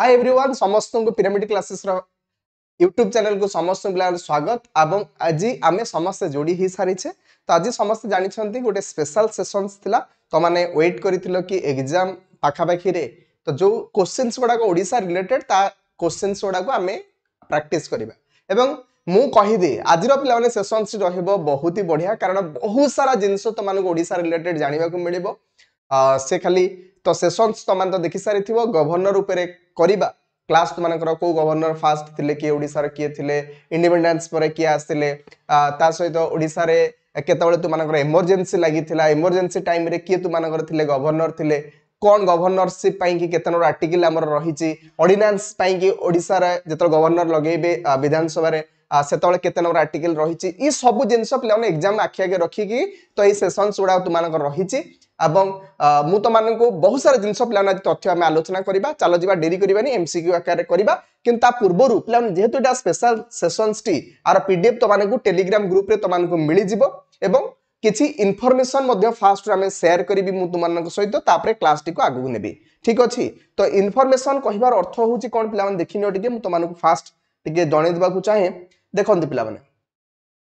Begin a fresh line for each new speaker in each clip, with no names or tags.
high everyone ସମସ୍ତଙ୍କୁ pyramid କ୍ଲାସେସ୍ର
YouTube ଚ୍ୟାନେଲ୍କୁ ସମସ୍ତ ପିଲାଙ୍କର ସ୍ୱାଗତ ଏବଂ ଆଜି ଆମେ ସମସ୍ତେ ଯୋଡ଼ି ହେଇସାରିଛେ ତ ଆଜି ସମସ୍ତେ ଜାଣିଛନ୍ତି ଗୋଟେ ସ୍ପେଶାଲ୍ ସେସନ୍ସ ଥିଲା ତମାନେ ୱେଟ୍ କରିଥିଲ କି ଏକ୍ଜାମ୍ ପାଖାପାଖିରେ ତ ଯେଉଁ କୋଶ୍ଚିନ୍ସ ଗୁଡ଼ାକ ଓଡ଼ିଶା ରିଲେଟେଡ୍ ତା କୋଶ୍ଚିନ୍ସ ଗୁଡ଼ାକୁ ଆମେ ପ୍ରାକ୍ଟିସ୍ କରିବା ଏବଂ ମୁଁ କହିଦିଏ ଆଜିର ପିଲାମାନେ ସେସନ୍ସ ରହିବ ବହୁତ ହି ବଢ଼ିଆ କାରଣ ବହୁତ ସାରା ଜିନିଷ ତମାନଙ୍କୁ ଓଡ଼ିଶା ରିଲେଟେଡ୍ ଜାଣିବାକୁ ମିଳିବ ସେ ଖାଲି ତ ସେସନ୍ସ ତମାନେ ତ ଦେଖିସାରିଥିବ ଗଭର୍ଣ୍ଣର ଉପରେ କରିବା ক্লাস তোমার কেউ গভর্নর ফার্স্ট লে কি ওড়শার কি লে ইন্ডিপেন্ডেন্স পরে কি আসলে তা সহিত ওড়শার কেতবে তোমার এমরজেন্সি লাগি এমরজেন্সি টাইমে কি তোমার লে গভর্নর লে কোণ গভর্নরশিপ পাইকি কেতনর আর্টিকল আমার রয়েছে অর্ডিনান্স পাইকি ওড়শার যেত গভর্নর লগাইবে বিধানসভায় ସେତେବେଳେ କେତେ ନମ୍ବର ଆର୍ଟିକଲ ରହିଛି ଏ ସବୁ ଜିନିଷ ପିଲାମାନେ ଏକ୍ଜାମ ଆଖି ଆଗେ ରଖିକି ତ ଏଇ ସେସନ୍ସ ଗୁଡ଼ା ତୁମମାନଙ୍କର ରହିଛି ଏବଂ ମୁଁ ତୁମମାନଙ୍କୁ ବହୁତ ସାରା ଜିନିଷ ପିଲାମାନେ ଆଜି ତଥ୍ୟ ଆମେ ଆଲୋଚନା କରିବା ଚାଲ ଯିବା ଡେରି କରିବାନି ଏମସିକ୍ୟୁ ଆକାରରେ କରିବା କିନ୍ତୁ ତା ପୂର୍ବରୁ ପିଲାମାନେ ଯେହେତୁ ଏଇଟା ସ୍ପେଶାଲ ସେସନ୍ସଟି ଆର ପିଡିଏଫ୍ ତୁମମାନଙ୍କୁ ଟେଲିଗ୍ରାମ ଗ୍ରୁପରେ ତୁମମାନଙ୍କୁ ମିଳିଯିବ ଏବଂ କିଛି ଇନଫର୍ମେସନ୍ ମଧ୍ୟ ଫାଷ୍ଟରୁ ଆମେ ସେୟାର କରିବି ମୁଁ ତୁମମାନଙ୍କ ସହିତ ତାପରେ କ୍ଲାସ୍ଟିକୁ ଆଗକୁ ନେବି ଠିକ୍ ଅଛି ତ ଇନଫର୍ମେସନ୍ କହିବାର ଅର୍ଥ ହେଉଛି କ'ଣ ପିଲାମାନେ ଦେଖିନିଅ ଟିକେ ମୁଁ ତୁମମାନଙ୍କୁ ଫାଷ୍ଟ ଟିକେ ଜଣାଇ ଦେବାକୁ ଚାହେଁ ଦେଖନ୍ତୁ ପିଲାମାନେ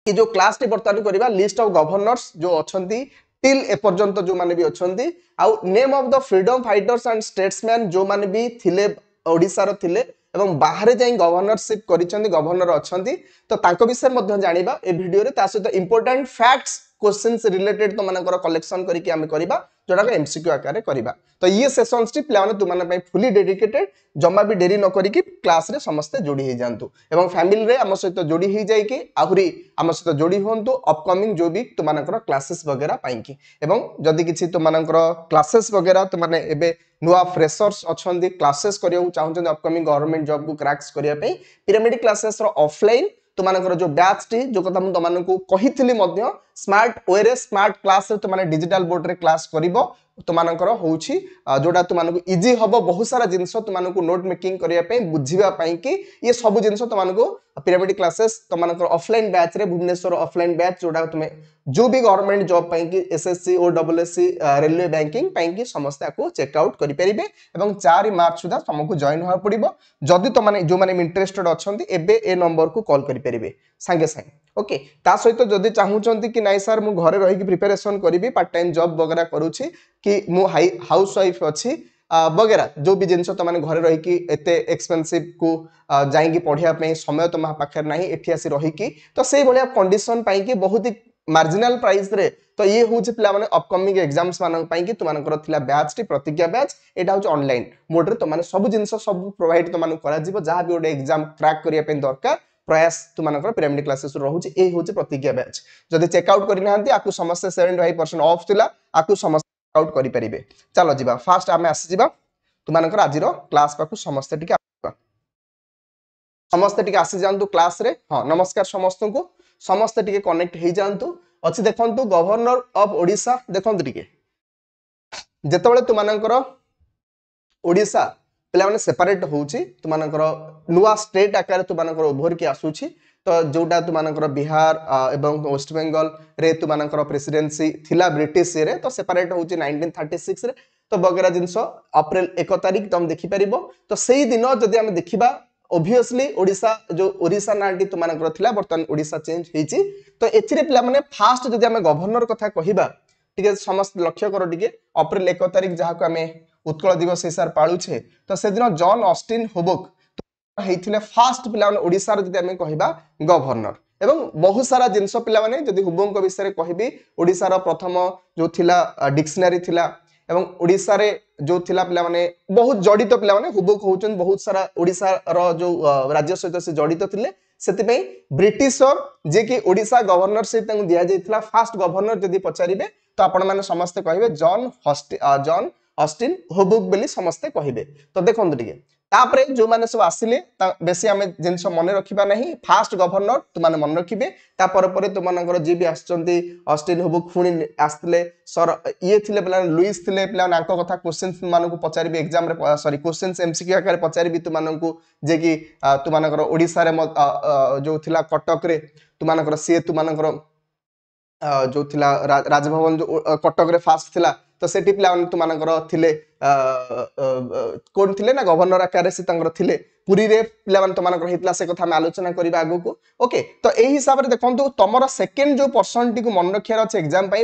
ଏ ଯୋଉ କ୍ଲାସଟି ବର୍ତ୍ତମାନ କରିବା ଲିଷ୍ଟ ଅଫ ଗଭର୍ଣ୍ଣର୍ସ ଯୋଉ ଅଛନ୍ତି ଟିଲ୍ ଏପର୍ଯ୍ୟନ୍ତ ଯୋଉମାନେ ବି ଅଛନ୍ତି ଆଉ name of the freedom fighters and statesman ଯୋଉମାନେ ବି ଥିଲେ ଓଡ଼ିଶାର ଥିଲେ ଏବଂ ବାହାରେ ଯାଇ ଗଭର୍ଣ୍ଣରସିପ୍ କରିଛନ୍ତି ଗଭର୍ଣ୍ଣର ଅଛନ୍ତି ତ ତାଙ୍କ ବିଷୟରେ ମଧ୍ୟ ଜାଣିବା ଏ ଭିଡ଼ିଓରେ ତା ସହିତ ଇମ୍ପୋର୍ଟାଣ୍ଟ ଫ୍ୟାକ୍ଟସ୍ কোশ্চিন্স রিলেটেড তোমার কলেকশন করি আমি করা যেটাকে এমসিকিউ আকারে করা তো ইয়ে সেসনসটি পিলামানে তোমাদের ফুলি ডেডিকেটেড জমা বি ডেরি নকরিকি ক্লাসরে সমস্তে যোড়ি হয়ে যাতে এবং ফ্যামিলিরে আমার সহ যোড়ি হয়ে যাই আহরি আমার সহ যোড়ি হুম অপকমিং যে বি তোমার ক্লাসেস বগেরা পাইকি এবং যদি কিছু তোমার ক্লাসেস বগেরা তোমাদের এবে নূয়া ফ্রেসর্স অনেক ক্লাসেস করা চাহুন অপকমিং গভর্নমেন্ট জব কু ক্রাক্স করা পিরামিড ক্লাসেসর অফলাইন তোমাদের যে ব্যাচটি যে কথা মু তোমাকে কহিলি মধ্যে স্মার্ট ওয়েরে স্মার্ট ক্লাসে তোমাকে ডিজিটাল বোর্ডে ক্লাস করব তোমার হচ্ছে যেটা তোমার ইজি হব বহু সারা জিনিস তোমার নোট মেকিং করা বুঝবা কি ইয়ে সব জিনিস তোমার পিরামিড ক্লাসেস তোমার অফলাইন ব্যাচে ভুবনেশ্বর অফলাইন ব্যাচ যেটা তুমি যে বি গভর্নমেন্ট জব পাই SSC O double SC railway banking পাই সমস্তে চেক আউট করে পারে এবং চারি মার্চ সুদ্ধা তোমাকে জয়েন হওয়া পড়ব যদি তোমার যে ইন্টারেস্টেড অনেক এবে এ নম্বরক কল করে পারে ସାଙ୍ଗେ ସାଙ୍ଗେ ଓକେ ତା ସହିତ ଯଦି ଚାହୁଁଛନ୍ତି କି ନାଇଁ ସାର୍ ମୁଁ ଘରେ ରହିକି ପ୍ରିପାରେସନ୍ କରିବି ପାର୍ଟ ଟାଇମ୍ ଜବ୍ ବଗେରା କରୁଛି କି ମୁଁ ହାଇ ହାଉସ୍ ୱାଇଫ୍ ଅଛି ବଗେରା ଯେଉଁ ବି ଜିନିଷ ତୁମମାନେ ଘରେ ରହିକି ଏତେ ଏକ୍ସପେନ୍ସିଭ୍କୁ ଯାଇକି ପଢ଼ିବା ପାଇଁ ସମୟ ତୁମ ପାଖରେ ନାହିଁ ଏଠି ଆସି ରହିକି ତ ସେଇଭଳିଆ କଣ୍ଡିସନ୍ ପାଇଁକି ବହୁତ ମାର୍ଜିନାଲ ପ୍ରାଇସ୍ରେ ତ ଇଏ ହେଉଛି ପିଲାମାନେ ଅପକମିଂ ଏକ୍ଜାମ୍ସ ମାନଙ୍କ ପାଇଁକି ତୁମାନଙ୍କର ଥିଲା ବ୍ୟାଚ୍ଟି ପ୍ରତିଜ୍ଞା ବ୍ୟାଚ୍ ଏଇଟା ହେଉଛି ଅନଲାଇନ୍ ମୋଡ଼ରେ ତୁମମାନେ ସବୁ ଜିନିଷ ସବୁ ପ୍ରୋଭାଇଡ଼ ତୁମମାନଙ୍କୁ କରାଯିବ ଯାହା ବି ଗୋଟେ ଏକ୍ଜାମ୍ କ୍ରାକ୍ କରିବା ପାଇଁ ଦରକାର ପ୍ରୟାସ ତୁମାନଙ୍କର ପିରାମିଡ୍ କ୍ଲାସେସ୍ ରହୁଛି ଏଇ ହେଉଛି ପ୍ରତିଜ୍ଞା ବ୍ୟାଚ୍ ଯଦି ଚେକ୍ଆଉଟ୍ କରିନାହାନ୍ତି ଆକୁ ସମସ୍ତେ ସେଭେଣ୍ଟି ଫାଇଭ୍ ପରସେଣ୍ଟ ଅଫ୍ ଥିଲା ଆକୁ ସମସ୍ତେ ଚେକ୍ଆଉଟ୍ କରିପାରିବେ ଚାଲ ଯିବା ଫାର୍ଷ୍ଟ ଆମେ ଆସିଯିବା ତୁମାନଙ୍କର ଆଜିର କ୍ଲାସ୍ ପାଖକୁ ସମସ୍ତେ ଟିକେ ଆସିବା ସମସ୍ତେ ଟିକେ ଆସିଯାଆନ୍ତୁ କ୍ଲାସ୍ରେ ହଁ ନମସ୍କାର ସମସ୍ତଙ୍କୁ ସମସ୍ତେ ଟିକେ କନେକ୍ଟ ହେଇଯାଆନ୍ତୁ ଅଛି ଦେଖନ୍ତୁ ଗଭର୍ଣ୍ଣର ଅଫ୍ ଓଡ଼ିଶା ଦେଖନ୍ତୁ ଟିକେ ଯେତେବେଳେ ତୁମାନଙ୍କର ଓଡ଼ିଶା ପିଲାମାନେ ସେପାରେଟ୍ ହେଉଛି ତୁମାନଙ୍କର ନୂଆ ଷ୍ଟେଟ୍ ଆକାରରେ ତୁମାନଙ୍କର ଉଭରିକି ଆସୁଛି ତ ଯେଉଁଟା ତୁମାନଙ୍କର ବିହାର ଏବଂ ୱେଷ୍ଟବେଙ୍ଗଲରେ ତୁମାନଙ୍କର ପ୍ରେସିଡେନ୍ସି ଥିଲା ବ୍ରିଟିଶ ଇଏରେ ତ ସେପାରେଟ୍ ହେଉଛି ନାଇନଟିନ୍ ଥାର୍ଟି ସିକ୍ସରେ ତ ବଗେରା ଜିନିଷ ଅପ୍ରେଲ ଏକ ତାରିଖ ତୁମେ ଦେଖିପାରିବ ତ ସେଇ ଦିନ ଯଦି ଆମେ ଦେଖିବା ଓଭିୟସଲି ଓଡ଼ିଶା ଯେଉଁ ଓଡ଼ିଶା ନାଁଟି ତୁମାନଙ୍କର ଥିଲା ବର୍ତ୍ତମାନ ଓଡ଼ିଶା ଚେଞ୍ଜ ହେଇଛି ତ ଏଥିରେ ପିଲାମାନେ ଫାଷ୍ଟ ଯଦି ଆମେ ଗଭର୍ଣ୍ଣର କଥା କହିବା ଟିକେ ସମସ୍ତେ ଲକ୍ଷ୍ୟ କର ଟିକେ ଅପ୍ରେଲ ଏକ ତାରିଖ ଯାହାକୁ ଆମେ ଉତ୍କଳ ଦିବସ ହିସାବରେ ପାଳୁଛେ ତ ସେଦିନ ଜନ୍ ଅଷ୍ଟିନ୍ ହୋବୋକ୍ ହେଇଥିଲେ ଫାଷ୍ଟ ପିଲାମାନେ ଓଡ଼ିଶାର ଯଦି ଆମେ କହିବା ଗଭର୍ଣ୍ଣର ଏବଂ ବହୁ ସାରା ଜିନିଷ ପିଲାମାନେ ଯଦି ହୁବୋଙ୍କ ବିଷୟରେ କହିବି ଓଡ଼ିଶାର ପ୍ରଥମ ଯେଉଁ ଥିଲା ଡିକ୍ସନାରୀ ଥିଲା ଏବଂ ଓଡ଼ିଶାରେ ଯେଉଁ ଥିଲା ପିଲାମାନେ ବହୁତ ଜଡ଼ିତ ପିଲାମାନେ ହୁବୋକ ହେଉଛନ୍ତି ବହୁତ ସାରା ଓଡ଼ିଶାର ଯେଉଁ ରାଜ୍ୟ ସହିତ ସେ ଜଡ଼ିତ ଥିଲେ ସେଥିପାଇଁ ବ୍ରିଟିଶର ଯିଏକି ଓଡ଼ିଶା ଗଭର୍ଣ୍ଣରସିପ୍ ତାଙ୍କୁ ଦିଆଯାଇଥିଲା ଫାଷ୍ଟ ଗଭର୍ଣ୍ଣର ଯଦି ପଚାରିବେ ତ ଆପଣମାନେ ସମସ୍ତେ କହିବେ ଜନ୍ ହଷ୍ଟି ଜନ୍ ଅଷ୍ଟିନ୍ ହୁବୁକ୍ ବୋଲି ସମସ୍ତେ କହିବେ ତ ଦେଖନ୍ତୁ ଟିକେ ତାପରେ ଯେଉଁମାନେ ସବୁ ଆସିଲେ ବେଶୀ ଆମେ ଜିନିଷ ମନେ ରଖିବା ନାହିଁ ଫାଷ୍ଟ ଗଭର୍ଣ୍ଣର ତୁମାନେ ମନେ ରଖିବେ ତା ପରେ ପରେ ତୁମାନଙ୍କର ଯିଏ ବି ଆସିଛନ୍ତି ଅଷ୍ଟିନ୍ ହୁବୁକ୍ ପୁଣି ଆସିଥିଲେ ସର ଇଏ ଥିଲେ ପିଲାମାନେ ଲୁଇସ୍ ଥିଲେ ପିଲାମାନେ ଆଙ୍କ କଥା କୋଶ୍ଚିନ୍ସ ମାନଙ୍କୁ ପଚାରିବି ଏକ୍ଜାମରେ ସରି କୋଶ୍ଚିନ୍ସ ଏମସିକ୍ୟୁ ଆକାରରେ ପଚାରିବି ତୁମାନଙ୍କୁ ଯେ କି ତୁମାନଙ୍କର ଓଡ଼ିଶାରେ ଯେଉଁ ଥିଲା କଟକରେ ତୁମାନଙ୍କର ସିଏ ତୁମାନଙ୍କର जो ଥିଲା राजभवन जो कटक रे फास्ट थिला तो सेठी पिलाମାନେ ତୁମାନଙ୍କର ଥିଲେ କୋଣ ଥିଲେ ନା ଗଭର୍ଣ୍ଣର ଆକାରରେ ସେ ତାଙ୍କର ଥିଲେ ପୁରୀରେ ପିଲାମାନେ ତୁମମାନଙ୍କର ହେଇଥିଲା ସେ କଥା ଆମେ ଆଲୋଚନା କରିବା ଆଗକୁ ଓକେ ତ ଏଇ ହିସାବରେ ଦେଖନ୍ତୁ ତମର ସେକେଣ୍ଡ ଯୋଉ ପର୍ସନଟିକୁ ମନେ ରଖିବାର ଅଛି ଏକ୍ଜାମ୍ ପାଇଁ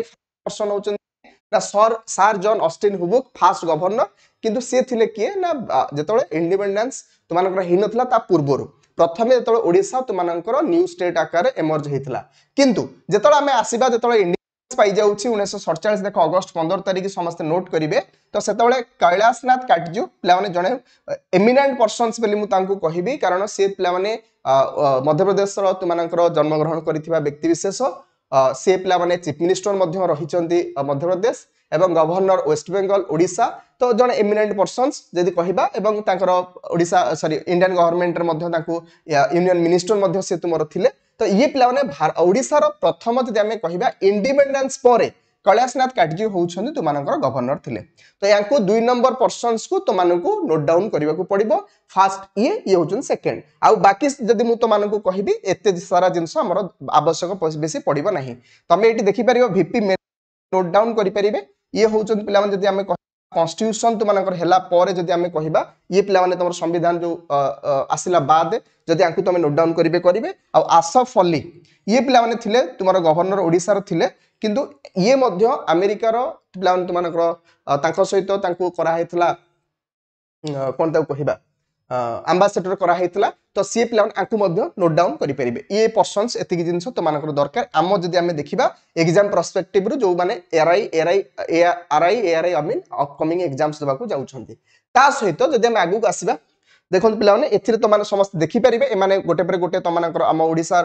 ପର୍ସନ ହଉଛନ୍ତି ନା sir sir John Austin Hubback first governor କିନ୍ତୁ ସିଏ ଥିଲେ କିଏ ନା ଯେତେବେଳେ ଇଣ୍ଡିପେଣ୍ଡେନ୍ସ ତୁମାନଙ୍କର ହେଇନଥିଲା ତା ପୂର୍ବରୁ ପ୍ରଥମେ ଯେତେବେଳେ ଓଡ଼ିଶା ତୁମାନଙ୍କର ନ୍ୟୁ ଷ୍ଟେଟ୍ ଆକାରରେ ଏମର୍ଜ ହେଇଥିଲା କିନ୍ତୁ ଯେତେବେଳେ ଆମେ ଆସିବା ଯେତେବେଳେ ଇଣ୍ଡିପେଣ୍ଡେନ୍ସ ପାଇଯାଉଛି ଉଣେଇଶହ ସଡ଼ଚାଳିଶ ଦେଖ ଅଗଷ୍ଟ ପନ୍ଦର ତାରିଖ ସମସ୍ତେ ନୋଟ୍ କରିବେ ତ ସେତେବେଳେ କୈଳାସନାଥ କାଟଜୁ ପିଲାମାନେ ଜଣେ ଏମିନାଣ୍ଟ ପର୍ସନ୍ସ ବୋଲି ମୁଁ ତାଙ୍କୁ କହିବି କାରଣ ସିଏ ପିଲାମାନେ ମଧ୍ୟପ୍ରଦେଶର ତୁମାନଙ୍କର ଜନ୍ମଗ୍ରହଣ କରିଥିବା ବ୍ୟକ୍ତିବିଶେଷ ସେ ପିଲାମାନେ ଚିଫ୍ ମିନିଷ୍ଟର ମଧ୍ୟ ରହିଛନ୍ତି ମଧ୍ୟପ୍ରଦେଶ এবং গভর্নর ওয়েস্টবেঙ্গল ওড়িশা তো জনে ইমিনেন্ট পর্সনস যদি কহবা এবং তাঁর ওড়িশা সরি ইন্ডিয়ান গভর্নমেন্টের মধ্যে তাঁকু ইউনিয়ন মিনিষ্টর মধ্যে সে তুমর থিলে তো ইয়ে পিলামানে ওড়িশার প্রথম যদি আমি কহবা ইন্ডিপেন্ডেন্স পরে କୈଳାସନାଥ କାଟଜୀ ହେଉଛନ୍ତି ତୁମାନଙ୍କର ଗଭର୍ଣ୍ଣର ଥିଲେ ତ ୟାଙ୍କୁ ଦୁଇ ନମ୍ବର ପର୍ସନ୍ସକୁ ତୁମମାନଙ୍କୁ ନୋଟ୍ ଡାଉନ୍ କରିବାକୁ ପଡ଼ିବ ଫାର୍ଷ୍ଟ ଇଏ ଇଏ ହେଉଛନ୍ତି ସେକେଣ୍ଡ ଆଉ ବାକି ଯଦି ମୁଁ ତୁମମାନଙ୍କୁ କହିବି ଏତେ ସାରା ଜିନିଷ ଆମର ଆବଶ୍ୟକ ବେଶୀ ପଡ଼ିବ ନାହିଁ ତମେ ଏଇଠି ଦେଖିପାରିବ ଭିପି নোট ডাউন করে ইয়ে হচ্ছেন পিলামানে যদি আমি কনস্টিট্যুশন তোমাদের হেলা পরে যদি আমি কহবা ইয়ে পিলামানে তোমার সংবিধান যে আসিলা বাদ যদি আঙ্কু তুমি নোট ডাউন করবে করবে আসফ ফলি ইয়ে পিলামানে থিলে তোমার গভর্নর ওড়িশার থিলে কিন্তু ইয়ে মধ্য আমেরিকার পিলামানে তোমাদের তাঙ্ক সহিত তাঙ্কু করা হয়েছিল কোন তাকে কহবা ଆମ୍ବାସେଡ଼ର କରାହେଇଥିଲା ତ ସିଏ ପିଲାମାନେ ଆଙ୍କୁ ମଧ୍ୟ ନୋଟ୍ ଡାଉନ୍ କରିପାରିବେ ଇଏ ପର୍ସନ୍ସ ଏତିକି ଜିନିଷ ତମାନଙ୍କର ଦରକାର ଆମ ଯଦି ଆମେ ଦେଖିବା ଏକ୍ଜାମ୍ ପ୍ରସ୍ପେକ୍ଟିଭରୁ ଯେଉଁମାନେ ARI ARI RI ARI I mean upcoming exams ଦେବାକୁ ଯାଉଛନ୍ତି ତା ସହିତ ଯଦି ଆମେ ଆଗକୁ ଆସିବା ଦେଖନ୍ତୁ ପିଲାମାନେ ଏଥିରେ ତମାନେ ସମସ୍ତେ ଦେଖିପାରିବେ ଏମାନେ ଗୋଟେ ପରେ ଗୋଟେ ତମାନଙ୍କର ଆମ ଓଡ଼ିଶା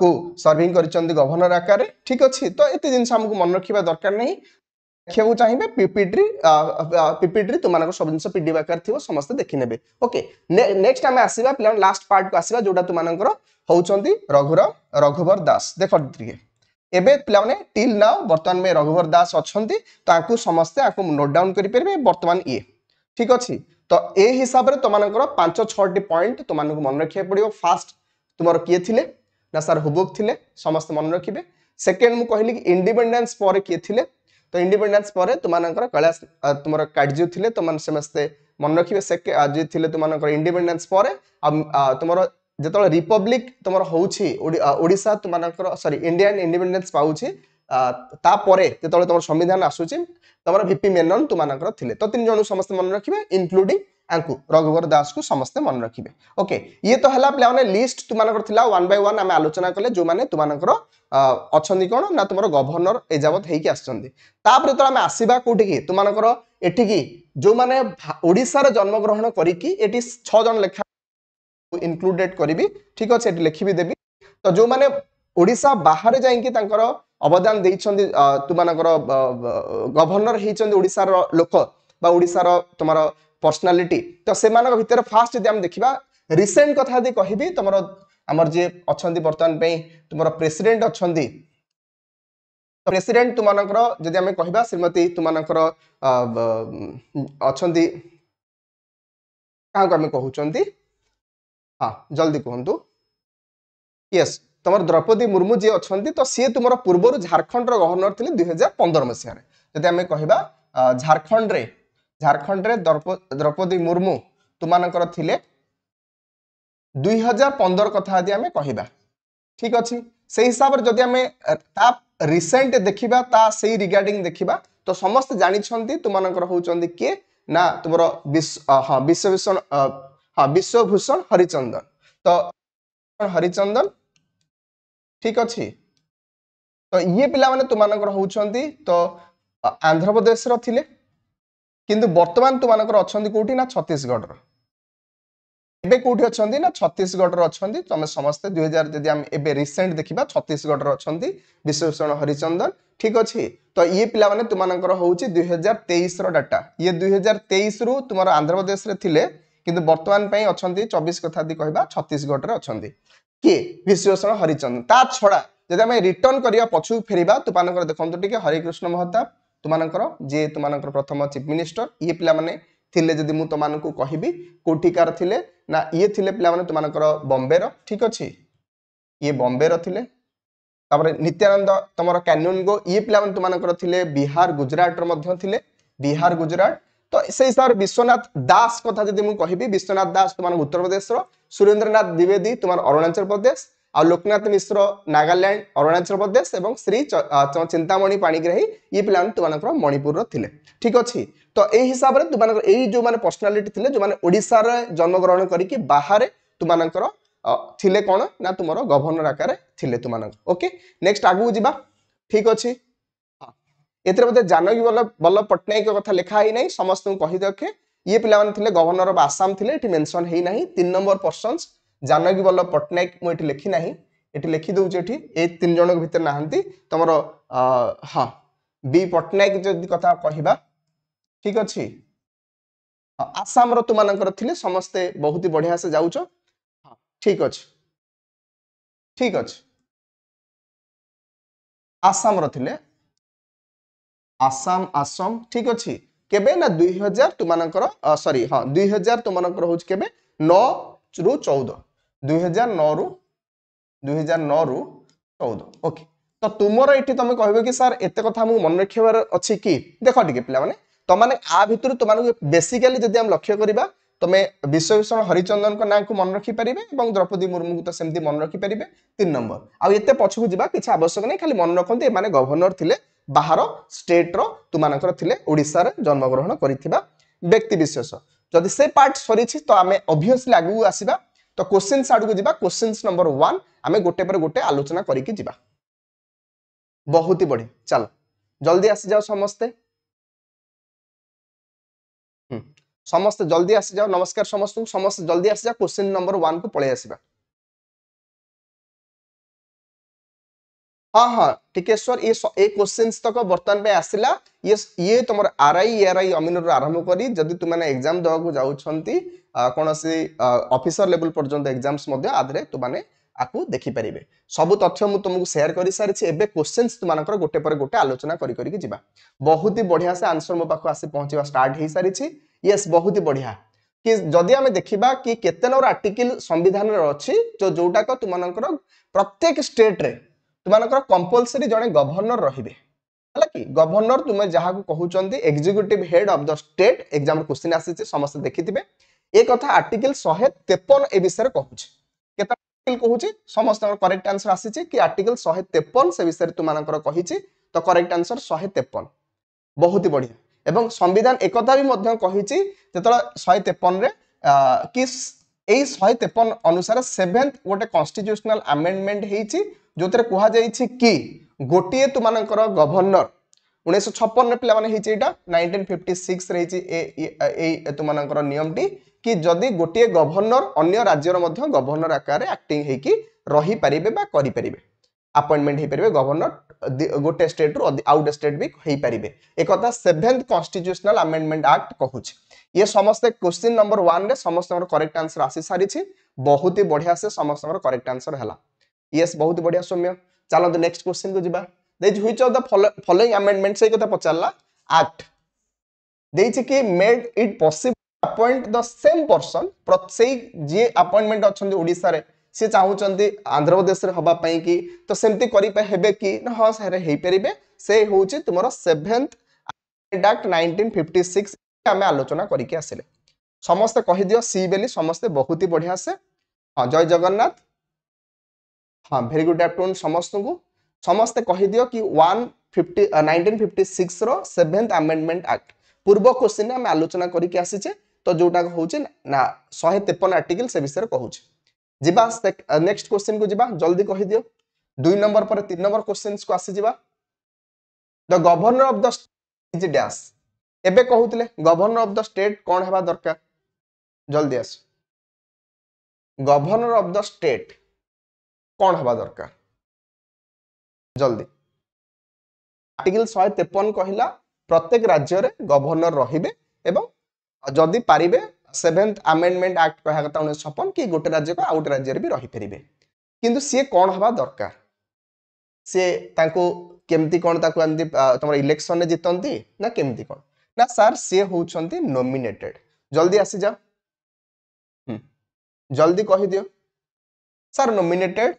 କୁ ସର୍ଭିଂ କରିଛନ୍ତି ଗଭର୍ଣ୍ଣର ଆକାରରେ ଠିକ୍ ଅଛି ତ ଏତେ ଜିନିଷ ଆମକୁ ମନେ ରଖିବା ଦରକାର ନାହିଁ ଦେଖିବାକୁ ଚାହିଁବେ ପିପିଡ୍ରି ପିପିଡ୍ରି ତୁମମାନଙ୍କ ସବୁ ଜିନିଷ ପିଡି ଆକାର ଥିବ ସମସ୍ତେ ଦେଖିନେବେ ଓକେ ନେକ୍ସଟ ଆମେ ଆସିବା ପିଲାମାନେ ଲାଷ୍ଟ ପାର୍ଟକୁ ଆସିବା ଯୋଉଟା ତୁମମାନଙ୍କର ହେଉଛନ୍ତି ରଘୁର ରଘୁବର ଦାସ ଦେଖନ୍ତୁ ଟିକେ ଏବେ ପିଲାମାନେ ଟିଲ୍ ନାଓ ବର୍ତ୍ତମାନ ମେ ରଘୁବର ଦାସ ଅଛନ୍ତି ତାଙ୍କୁ ସମସ୍ତେ ଆକୁ ନୋଟ୍ ଡାଉନ୍ କରିପାରିବେ ବର୍ତ୍ତମାନ ଇଏ ଠିକ ଅଛି ତ ଏ ହିସାବରେ ତୁମମାନଙ୍କର ପାଞ୍ଚ ଛଅଟି ପଏଣ୍ଟ ତୁମମାନଙ୍କୁ ମନେ ରଖିବାକୁ ପଡ଼ିବ ଫାଷ୍ଟ ତୁମର କିଏ ଥିଲେ ନା ସାର୍ ହୁବୁକ୍ ଥିଲେ ସମସ୍ତେ ମନେ ରଖିବେ ସେକେଣ୍ଡ ମୁଁ କହିଲି କି ଇଣ୍ଡିପେଣ୍ଡେନ୍ସ ପରେ କିଏ ଥିଲେ ତ ଇଣ୍ଡିପେଣ୍ଡେନ୍ସ ପରେ ତୁମାନଙ୍କର କୈଳାସ ତୁମର କାର୍ଯ୍ୟ ଥିଲେ ତୁମାନେ ସମସ୍ତେ ମନେ ରଖିବେ ସେ ଯିଏ ଥିଲେ ତୁମାନଙ୍କର ଇଣ୍ଡିପେଣ୍ଡେନ୍ସ ପରେ ତୁମର ଯେତେବେଳେ ରିପବ୍ଲିକ୍ ତୁମର ହେଉଛି ଓଡ଼ିଶା ତୁମାନଙ୍କର ସରି ଇଣ୍ଡିଆନ୍ ଇଣ୍ଡିପେଣ୍ଡେନ୍ସ ପାଉଛି ତାପରେ ଯେତେବେଳେ ତୁମର ସମ୍ବିଧାନ ଆସୁଛି ତୁମର ଭିପି ମେନନ୍ ତୁମାନଙ୍କର ଥିଲେ ତ ତିନି ଜଣ ସମସ୍ତେ ମନେ ରଖିବେ ଇନକ୍ଲୁଡିଂ ଆଙ୍କୁ ରଘୁବର ଦାସକୁ ସମସ୍ତେ ମନେ ରଖିବେ ଓକେ ଇଏ ତ ହେଲା ପିଲାମାନେ ଲିଷ୍ଟ ତୁମାନଙ୍କର ଥିଲା ୱାନ୍ ବାଇ ୱାନ୍ ଆମେ ଆଲୋଚନା କଲେ ଯେଉଁମାନେ ତୁମମାନଙ୍କର ଅଛନ୍ତି କ'ଣ ନା ତୁମର ଗଭର୍ଣ୍ଣର ଏଯାବତ ହେଇକି ଆସିଛନ୍ତି ତାପରେ ଯେତେବେଳେ ଆମେ ଆସିବା କେଉଁଠିକି ତୁମାନଙ୍କର ଏଠିକି ଯେଉଁମାନେ ଓଡ଼ିଶାରେ ଜନ୍ମଗ୍ରହଣ କରିକି ଏଠି ଛଅ ଜଣ ଲେଖା ଇନକ୍ଲୁଡେଡ୍ କରିବି ଠିକ୍ ଅଛି ଏଠି ଲେଖିବି ଦେବି ତ ଯେଉଁମାନେ ଓଡ଼ିଶା ବାହାରେ ଯାଇକି ତାଙ୍କର ଅବଦାନ ଦେଇଛନ୍ତି ତୁମାନଙ୍କର ଗଭର୍ଣ୍ଣର ହେଇଛନ୍ତି ଓଡ଼ିଶାର ଲୋକ ବା ଓଡ଼ିଶାର ତୁମର ପର୍ସନାଲିଟି ତ ସେମାନଙ୍କ ଭିତରେ ଫାଷ୍ଟ ଯଦି ଆମେ ଦେଖିବା ରିସେଣ୍ଟ କଥା ଯଦି କହିବି ତୁମର ଆମର ଯିଏ ଅଛନ୍ତି ବର୍ତ୍ତମାନ ପାଇଁ ତୁମର ପ୍ରେସିଡେଣ୍ଟ ଅଛନ୍ତି ପ୍ରେସିଡେଣ୍ଟ ତୁମାନଙ୍କର ଯଦି ଆମେ କହିବା ଶ୍ରୀମତୀ ତୁମାନଙ୍କର ଅଛନ୍ତି
କାହାକୁ ଆମେ କହୁଛନ୍ତି ହଁ ଜଲ୍ଦି କୁହନ୍ତୁ ୟେସ୍ ତୁମର ଦ୍ରୌପଦୀ ମୁର୍ମୁ ଯିଏ ଅଛନ୍ତି ତ ସିଏ ତୁମର ପୂର୍ବରୁ ଝାଡ଼ଖଣ୍ଡର ଗଭର୍ଣ୍ଣର ଥିଲେ
ଦୁଇ ହଜାର ପନ୍ଦର ମସିହାରେ ଯଦି ଆମେ କହିବା ଝାଡ଼ଖଣ୍ଡରେ ଝାଡ଼ଖଣ୍ଡରେ ଦ୍ରୌପଦୀ ମୁର୍ମୁ ତୁମାନଙ୍କର ଥିଲେ ଦୁଇ ହଜାର ପନ୍ଦର କଥା ଯଦି ଆମେ କହିବା ଠିକ ଅଛି ସେଇ ହିସାବରେ ଯଦି ଆମେ ତା ରିସେଣ୍ଟ ଦେଖିବା ତା ସେଇ ରିଗାର୍ଡିଂ ଦେଖିବା ତ ସମସ୍ତେ ଜାଣିଛନ୍ତି ତୁମାନଙ୍କର ହେଉଛନ୍ତି କିଏ ନା ତୁମର ହଁ ବିଶ୍ୱଭୂଷଣ ହଁ ବିଶ୍ୱଭୂଷଣ ହରିଚନ୍ଦନ ତ ହରିଚନ୍ଦନ ଠିକ ଅଛି ତ ଇଏ ପିଲାମାନେ ତୁମାନଙ୍କର ହେଉଛନ୍ତି ତ ଆନ୍ଧ୍ରପ୍ରଦେଶର ଥିଲେ କିନ୍ତୁ ବର୍ତ୍ତମାନ ତୁମମାନଙ୍କର ଅଛନ୍ତି କେଉଁଠି ନା ଛତିଶଗଡ଼ର ଏବେ କେଉଁଠି ଅଛନ୍ତି ନା ଛତିଶଗଡ଼ର ଅଛନ୍ତି ତୁମେ ସମସ୍ତେ ଦୁଇ ହଜାର ଯଦି ଆମେ ଏବେ ରିସେଣ୍ଟ ଦେଖିବା ଛତିଶଗଡ଼ର ଅଛନ୍ତି ବିଶ୍ୱଭୂଷଣ ହରିଚନ୍ଦନ ଠିକ୍ ଅଛି ତ ଇଏ ପିଲାମାନେ ତୁମମାନଙ୍କର ହେଉଛି ଦୁଇ ହଜାର ତେଇଶର ଡାଟା ଇଏ ଦୁଇ ହଜାର ତେଇଶରୁ ତୁମର ଆନ୍ଧ୍ରପ୍ରଦେଶରେ ଥିଲେ କିନ୍ତୁ ବର୍ତ୍ତମାନ ପାଇଁ ଅଛନ୍ତି ଚବିଶ କଥା ଯଦି କହିବା ଛତିଶଗଡ଼ରେ ଅଛନ୍ତି କିଏ ବିଶ୍ୱଭୂଷଣ ହରିଚନ୍ଦନ ତା ଛଡ଼ା ଯଦି ଆମେ ରିଟର୍ନ କରିବା ପଛକୁ ଫେରିବା ତୁମମାନଙ୍କର ଦେଖନ୍ତୁ ଟିକେ ହରେକୃଷ୍ଣ ମହତାବ তোমার যে তোমার প্রথম চিফ মিনিষ্টর ইয়ে পিলামানে ଥିଲେ ଯଦି ମୁଁ ତୁମମାନଙ୍କୁ କହିବି କୋଉଠିକାର ଥିଲେ ନା ଇଏ ଥିଲେ ପିଲାମାନେ ତୁମମାନଙ୍କର ବମ୍ବେର ଠିକ୍ ଅଛି ଇଏ ବମ୍ବେର ଥିଲେ ତାପରେ ନିତ୍ୟାନନ୍ଦ ତମର କ୍ୟାନୋନଗୋ ଇଏ ପିଲାମାନେ ତୁମମାନଙ୍କର ଥିଲେ ବିହାର ଗୁଜରାଟର ମଧ୍ୟ ଥିଲେ ବିହାର ଗୁଜରାଟ ତ ସେଇ ହିସାବରେ ବିଶ୍ୱନାଥ ଦାସ କଥା ଯଦି ମୁଁ କହିବି ବିଶ୍ୱନାଥ ଦାସ ତୁମର ଉତ୍ତରପ୍ରଦେଶର ସୁରେନ୍ଦ୍ରନାଥ ଦ୍ୱିବେଦୀ ତୁମର ଅରୁଣାଚଳ ପ୍ରଦେଶ ଆଉ ଲୋକନାଥ ମିଶ୍ର ନାଗାଲାଣ୍ଡ ଅରୁଣାଚଳ ପ୍ରଦେଶ ଏବଂ ଶ୍ରୀ ଚିନ୍ତାମଣି ପାଣିଗ୍ରାହୀ ଇଏ ପିଲାମାନେ ତୁମାନଙ୍କର ମଣିପୁରର ଥିଲେ ଠିକ୍ ଅଛି ତ ଏହି ହିସାବରେ ତୁମାନଙ୍କର ଏଇ ଯେଉଁମାନେ ପର୍ସନାଲିଟି ଥିଲେ ଯେଉଁମାନେ ଓଡ଼ିଶାରେ ଜନ୍ମଗ୍ରହଣ କରିକି ବାହାରେ ତୁମାନଙ୍କର ଥିଲେ କ'ଣ ନା ତୁମର ଗଭର୍ଣ୍ଣର ଆକାରରେ ଥିଲେ ତୁମାନଙ୍କର ଓକେ ନେକ୍ସଟ ଆଗକୁ ଯିବା ଠିକ୍ ଅଛି ଏଥିରେ ବୋଧେ ଜାନକୀ ବଲ୍ଲଭ ବଲ୍ଲଭ ପଟ୍ଟନାୟକଙ୍କ କଥା ଲେଖା ହେଇନାହିଁ ସମସ୍ତଙ୍କୁ କହିଦେଖେ ଇଏ ପିଲାମାନେ ଥିଲେ ଗଭର୍ଣ୍ଣର ଅଫ୍ ଆସାମ ଥିଲେ ଏଠି ମେନସନ୍ ହେଇନାହିଁ ତିନି ନମ୍ବର ପର୍ସନ୍ସ ଜାନକୀ ବଲ୍ଲଭ ପଟ୍ଟନାୟକ ମୁଁ ଏଠି ଲେଖି ନାହିଁ ଏଠି ଲେଖିଦେଉଛି ଏଠି ଏଇ ତିନି ଜଣଙ୍କ ଭିତରେ ନାହାନ୍ତି ତମର ହଁ ବି ପଟ୍ଟନାୟକ ଯଦି କଥା କହିବା ଠିକ ଅଛି
ଆସାମର ତୁମାନଙ୍କର ଥିଲେ ସମସ୍ତେ ବହୁତ ବଢିଆ ସେ ଯାଉଛ ଠିକ ଅଛି ଠିକ ଅଛି ଆସାମର ଥିଲେ ଆସାମ ଆସାମ ଠିକ ଅଛି କେବେ ନା ଦୁଇ ହଜାର ତୁମାନଙ୍କର
ସରି ହଁ ଦୁଇ ହଜାର ତୁମାନଙ୍କର ହଉଛି କେବେ ନଅରୁ ଚଉଦ ଦୁଇ ହଜାର ନଅରୁ ଦୁଇ ହଜାର ନଅରୁ ଚଉଦ ଓକେ ତ ତୁମର ଏଠି ତମେ କହିବ କି ସାର୍ ଏତେ କଥା ଆମକୁ ମନେ ରଖିବାର ଅଛି କି ଦେଖ ଟିକେ ପିଲାମାନେ ତମାନେ ଆ ଭିତରୁ ତମାନଙ୍କୁ ବେସିକାଲି ଯଦି ଆମେ ଲକ୍ଷ୍ୟ କରିବା ତମେ ବିଶ୍ୱଭୂଷଣ ହରିଚନ୍ଦନଙ୍କ ନାଁକୁ ମନେ ରଖିପାରିବେ ଏବଂ ଦ୍ରୌପଦୀ ମୁର୍ମୁଙ୍କୁ ତ ସେମିତି ମନେ ରଖିପାରିବେ ତିନି ନମ୍ବର ଆଉ ଏତେ ପଛକୁ ଯିବା କିଛି ଆବଶ୍ୟକ ନାହିଁ ଖାଲି ମନେ ରଖନ୍ତୁ ଏମାନେ ଗଭର୍ଣ୍ଣର ଥିଲେ ବାହାର ଷ୍ଟେଟ୍ର ତୁମାନଙ୍କର ଥିଲେ ଓଡ଼ିଶାରେ ଜନ୍ମଗ୍ରହଣ କରିଥିବା ବ୍ୟକ୍ତିବିଶେଷ ଯଦି ସେ ପାର୍ଟ ସରିଛି ତ ଆମେ ଅଭିୟସଲି ଆଗକୁ ଆସିବା তো କୋଶ୍ଚିନ୍ସ ଆଡ଼କୁ ଯିବା କୋଶ୍ଚିନ୍ସ ନମ୍ବର
ୱାନ୍ ଆମେ ଗୋଟେ ପରେ ଗୋଟେ ଆଲୋଚନା କରିକି ଯିବା ବହୁତ ହି ବଢ଼ିଆ ଚାଲ ଜଲ୍ଦି ଆସିଯାଅ ସମସ୍ତେ ସମସ୍ତେ ଜଲ୍ଦି ଆସିଯାଅ ନମସ୍କାର ସମସ୍ତଙ୍କୁ ସମସ୍ତେ ଜଲ୍ଦି ଆସିଯାଅ କୋଶ୍ଚିନ୍ ନମ୍ବର ୱାନ୍କୁ ପଳେଇ ଆସିବା ହଁ ହଁ ଟିକେଶ୍ୱର ଇଏ ଏ କୋଶ୍ଚିନ୍ସ ତକ
ବର୍ତ୍ତମାନ ପାଇଁ ଆସିଲା ଇଏ ଇଏ ତୁମର ଆର୍ଆଇ ଏଆର୍ଆଇ ଅମିନରୁ ଆରମ୍ଭ କରି ଯଦି ତୁମେ ଏକ୍ଜାମ ଦେବାକୁ ଯାଉଛନ୍ତି କୌଣସି ଅଫିସର ଲେଭେଲ ପର୍ଯ୍ୟନ୍ତ ଏକ୍ଜାମ୍ସ ମଧ୍ୟ ଆଧିରେ ତୁମାନେ ଆକୁ ଦେଖିପାରିବେ ସବୁ ତଥ୍ୟ ମୁଁ ତୁମକୁ ସେୟାର କରିସାରିଛି ଏବେ କ୍ୱେଶ୍ଚେନ୍ସ ତୁମାନଙ୍କର ଗୋଟେ ପରେ ଗୋଟେ ଆଲୋଚନା କରି କରିକି ଯିବା ବହୁତ ହି ବଢ଼ିଆ ସେ ଆନ୍ସର ମୋ ପାଖକୁ ଆସି ପହଞ୍ଚିବା ଷ୍ଟାର୍ଟ ହେଇସାରିଛି ୟେସ୍ ବହୁତ ହି ବଢ଼ିଆ କି ଯଦି ଆମେ ଦେଖିବା କି କେତେ ନମ୍ବର ଆର୍ଟିକିଲ ସମ୍ବିଧାନରେ ଅଛି ଯୋଉ ଯୋଉଟାକ ତୁମାନଙ୍କର ପ୍ରତ୍ୟେକ ଷ୍ଟେଟରେ ତୁମାନଙ୍କର କମ୍ପଲସରି ଜଣେ ଗଭର୍ଣ୍ଣର ରହିବେ ହେଲା କି ଗଭର୍ଣ୍ଣର ତୁମେ ଯାହାକୁ କହୁଛନ୍ତି executive head of the state ଏକ୍ଜାମ୍ର କ୍ୱେଶ୍ଚିନ୍ ଆସିଛି ସମସ୍ତେ ଦେଖିଥିବେ ଏ କଥା ଆର୍ଟିକଲ ଶହେ ତେପନ ଏ ବିଷୟରେ କହୁଛି କେତେ ଆର୍ଟିକଲ କହୁଛି ସମସ୍ତଙ୍କର କରେକ୍ଟ ଆନ୍ସର ଆସିଛି କି ଆର୍ଟିକଲ ଶହେ ତେପନ ସେ ବିଷୟରେ ତୁମାନଙ୍କର କହିଛି ତ କରେକ୍ଟ ଆନ୍ସର ଶହେ ତେପନ ବହୁତ ବଢ଼ିଆ ଏବଂ ସମ୍ବିଧାନ ଏକଥା ବି ମଧ୍ୟ କହିଛି ଯେତେବେଳେ ଶହେ ତେପନରେ କି এই শহে তেপন অনুসারে সেভেন্থ গোটে কনস্টিট্যুশনাল আমেন্ডমেন্ট হয়েছি যে কুহযাইছি কি গোটিয়ে তোমার গভর্নর উনিশশো ছপনের পিলা মানে হয়েছে এটা নাইনটিন ফিফটি সিক্সরে হয়েছে এই তোমার নিয়মটি କି ଯଦି ଗୋଟିଏ ଗଭର୍ଣ୍ଣର ଅନ୍ୟ ରାଜ୍ୟର ମଧ୍ୟ ଗଭର୍ଣ୍ଣର ଆକାରରେ ଆକ୍ଟିଂ ହେଇକି ରହିପାରିବେ ବା କରିପାରିବେ ଆପଏଣ୍ଟମେଣ୍ଟ ହେଇପାରିବେ ଗଭର୍ଣ୍ଣର ଗୋଟେ ଷ୍ଟେଟ୍ରୁ ଆଉ ଗୋଟେ ଷ୍ଟେଟ୍ ବି ହେଇପାରିବେ ଏକଥା ସେଭେନ୍ଥ କନଷ୍ଟିଚ୍ୟୁସନାଲ ଆମେଣ୍ଡମେଣ୍ଟ ଆକ୍ଟ କହୁଛି ଇଏ ସମସ୍ତେ କ୍ୱେଶ୍ଚିନ୍ ନମ୍ବର ୱାନ୍ରେ ସମସ୍ତଙ୍କର କରେକ୍ଟ ଆନ୍ସର ଆସିସାରିଛି ବହୁତ ହି ବଢ଼ିଆ ସେ ସମସ୍ତଙ୍କର କରେକ୍ଟ ଆନ୍ସର ହେଲା ୟେସ୍ ବହୁତ ବଢ଼ିଆ ସୌମ୍ୟ ଚାଲନ୍ତୁ ନେକ୍ସଟ କ୍ୱେଶ୍ଚିନ୍କୁ ଯିବା ଦେଇଛି which of the following amendment ସେଇ କଥା ପଚାରିଲା ଆକ୍ଟ ଦେଇଛି କି made it possible appoint the same person ସେଇ ଯିଏ ଆପଏଣ୍ଟମେଣ୍ଟ ଅଛନ୍ତି ଓଡ଼ିଶାରେ ସିଏ ଚାହୁଁଛନ୍ତି ଆନ୍ଧ୍ରପ୍ରଦେଶରେ ହେବା ପାଇଁ କି ତ ସେମିତି କରିହେବେ କି ନା ହଁ ସାର୍ ହେଇପାରିବେ ସେ ହେଉଛି ତୁମର seventh act nineteen fifty six ଆମେ ଆଲୋଚନା କରିକି ଆସିଲେ ସମସ୍ତେ କହିଦିଅ ସି ବେଲି ସମସ୍ତେ ବହୁତ ହି ବଢ଼ିଆ ସେ ହଁ ଜୟ ଜଗନ୍ନାଥ ହଁ ଭେରି ଗୁଡ୍ ଆଫ୍ଟରନୁନ୍ ସମସ୍ତଙ୍କୁ ସମସ୍ତେ କହିଦିଅ କି ୱାନ୍ ଫିଫ୍ଟି ନାଇନଟିନ୍ ଫିଫ୍ଟି ସିକ୍ସର ସେଭେନ୍ଥ ଆମେଣ୍ଡମେଣ୍ଟ ଆକ୍ଟ ପୂର୍ବ କୋଶ୍ଚିନ୍ ଆମେ ଆଲୋଚନା କରିକି ଆସିଛେ তো যেটা হচ্ছে না শহে তেপন আর্টিকল সে বিষয়ে কুচি যা নেক্সট কোশ্চিন কু যা জলদি কহিদিও দুই নম্বর পরে তিন নম্বর কোশ্চিন্স কু আসি যা the governor of the is dash এবে কুলে গভর্নর অফ দ স্টেট কণ হওয়া দরকার
জলদি আস গভর্নর অফ দ স্টেট কণ হওয়া দরকার জলদি আর্টিকল
শহে তেপন কহিলা প্রত্যেক রাজ্যের গভর্নর রহবে এবং ଯଦି ପାରିବେ
ସେଭେନ୍ଥ ଆମେଣ୍ଡମେଣ୍ଟ ଆକ୍ଟ କହିବା କଥା ଉଣେଇଶହ ଛପନ କି ଗୋଟେ ରାଜ୍ୟକୁ ଆଉ ଗୋଟେ ରାଜ୍ୟରେ ବି ରହିପାରିବେ କିନ୍ତୁ ସିଏ କ'ଣ ହେବା ଦରକାର ସିଏ ତାଙ୍କୁ କେମିତି କ'ଣ ତାକୁ ଏମିତି ତମର ଇଲେକ୍ସନରେ ଜିତନ୍ତି ନା କେମିତି କ'ଣ ନା ସାର୍ ସିଏ ହେଉଛନ୍ତି ନୋମିନେଟେଡ୍ ଜଲ୍ଦି ଆସିଯାଅ ଜଲ୍ଦି କହିଦିଅ ସାର୍ ନୋମିନେଟେଡ୍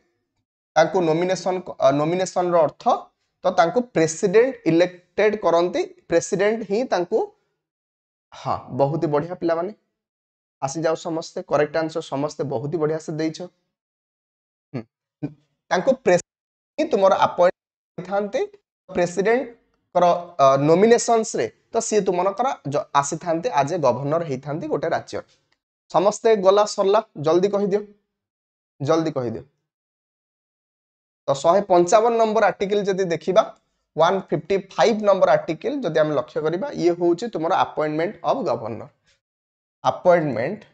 ତାଙ୍କୁ ନୋମିନେସନ୍ ନୋମିନେସନ୍ର ଅର୍ଥ ତ ତାଙ୍କୁ ପ୍ରେସିଡେଣ୍ଟ ଇଲେକ୍ଟେଡ୍ କରନ୍ତି ପ୍ରେସିଡେଣ୍ଟ ହିଁ ତାଙ୍କୁ ହଁ ବହୁତ ହି ବଢ଼ିଆ ପିଲାମାନେ ଆସିଯାଉ ସମସ୍ତେ କରେକ୍ଟ ଆନ୍ସର ସମସ୍ତେ ବହୁତ ହି ବଢ଼ିଆ ସେ ଦେଇଛ ତାଙ୍କୁ ପ୍ରେସିଡେଣ୍ଟ ତୁମର ଆପଏଣ୍ଟ ହୋଇଥାନ୍ତି ପ୍ରେସିଡେଣ୍ଟଙ୍କର ନୋମିନେସନ୍ସରେ ତ ସିଏ ତୁମମାନଙ୍କର ଆସିଥାନ୍ତି ଆଜ୍ ଏ ଗଭର୍ଣ୍ଣର ହେଇଥାନ୍ତି ଗୋଟେ ରାଜ୍ୟର ସମସ୍ତେ ଗଲା ସରିଲା ଜଲ୍ଦି କହିଦିଅ ଜଲ୍ଦି କହିଦିଅ ତ ଶହେ ପଞ୍ଚାବନ ନମ୍ବର ଆର୍ଟିକଲ ଯଦି ଦେଖିବା 155
नंबर आर्टिकल जब आम लक्ष्य करवा ये हूँ तुम appointment of governor appointment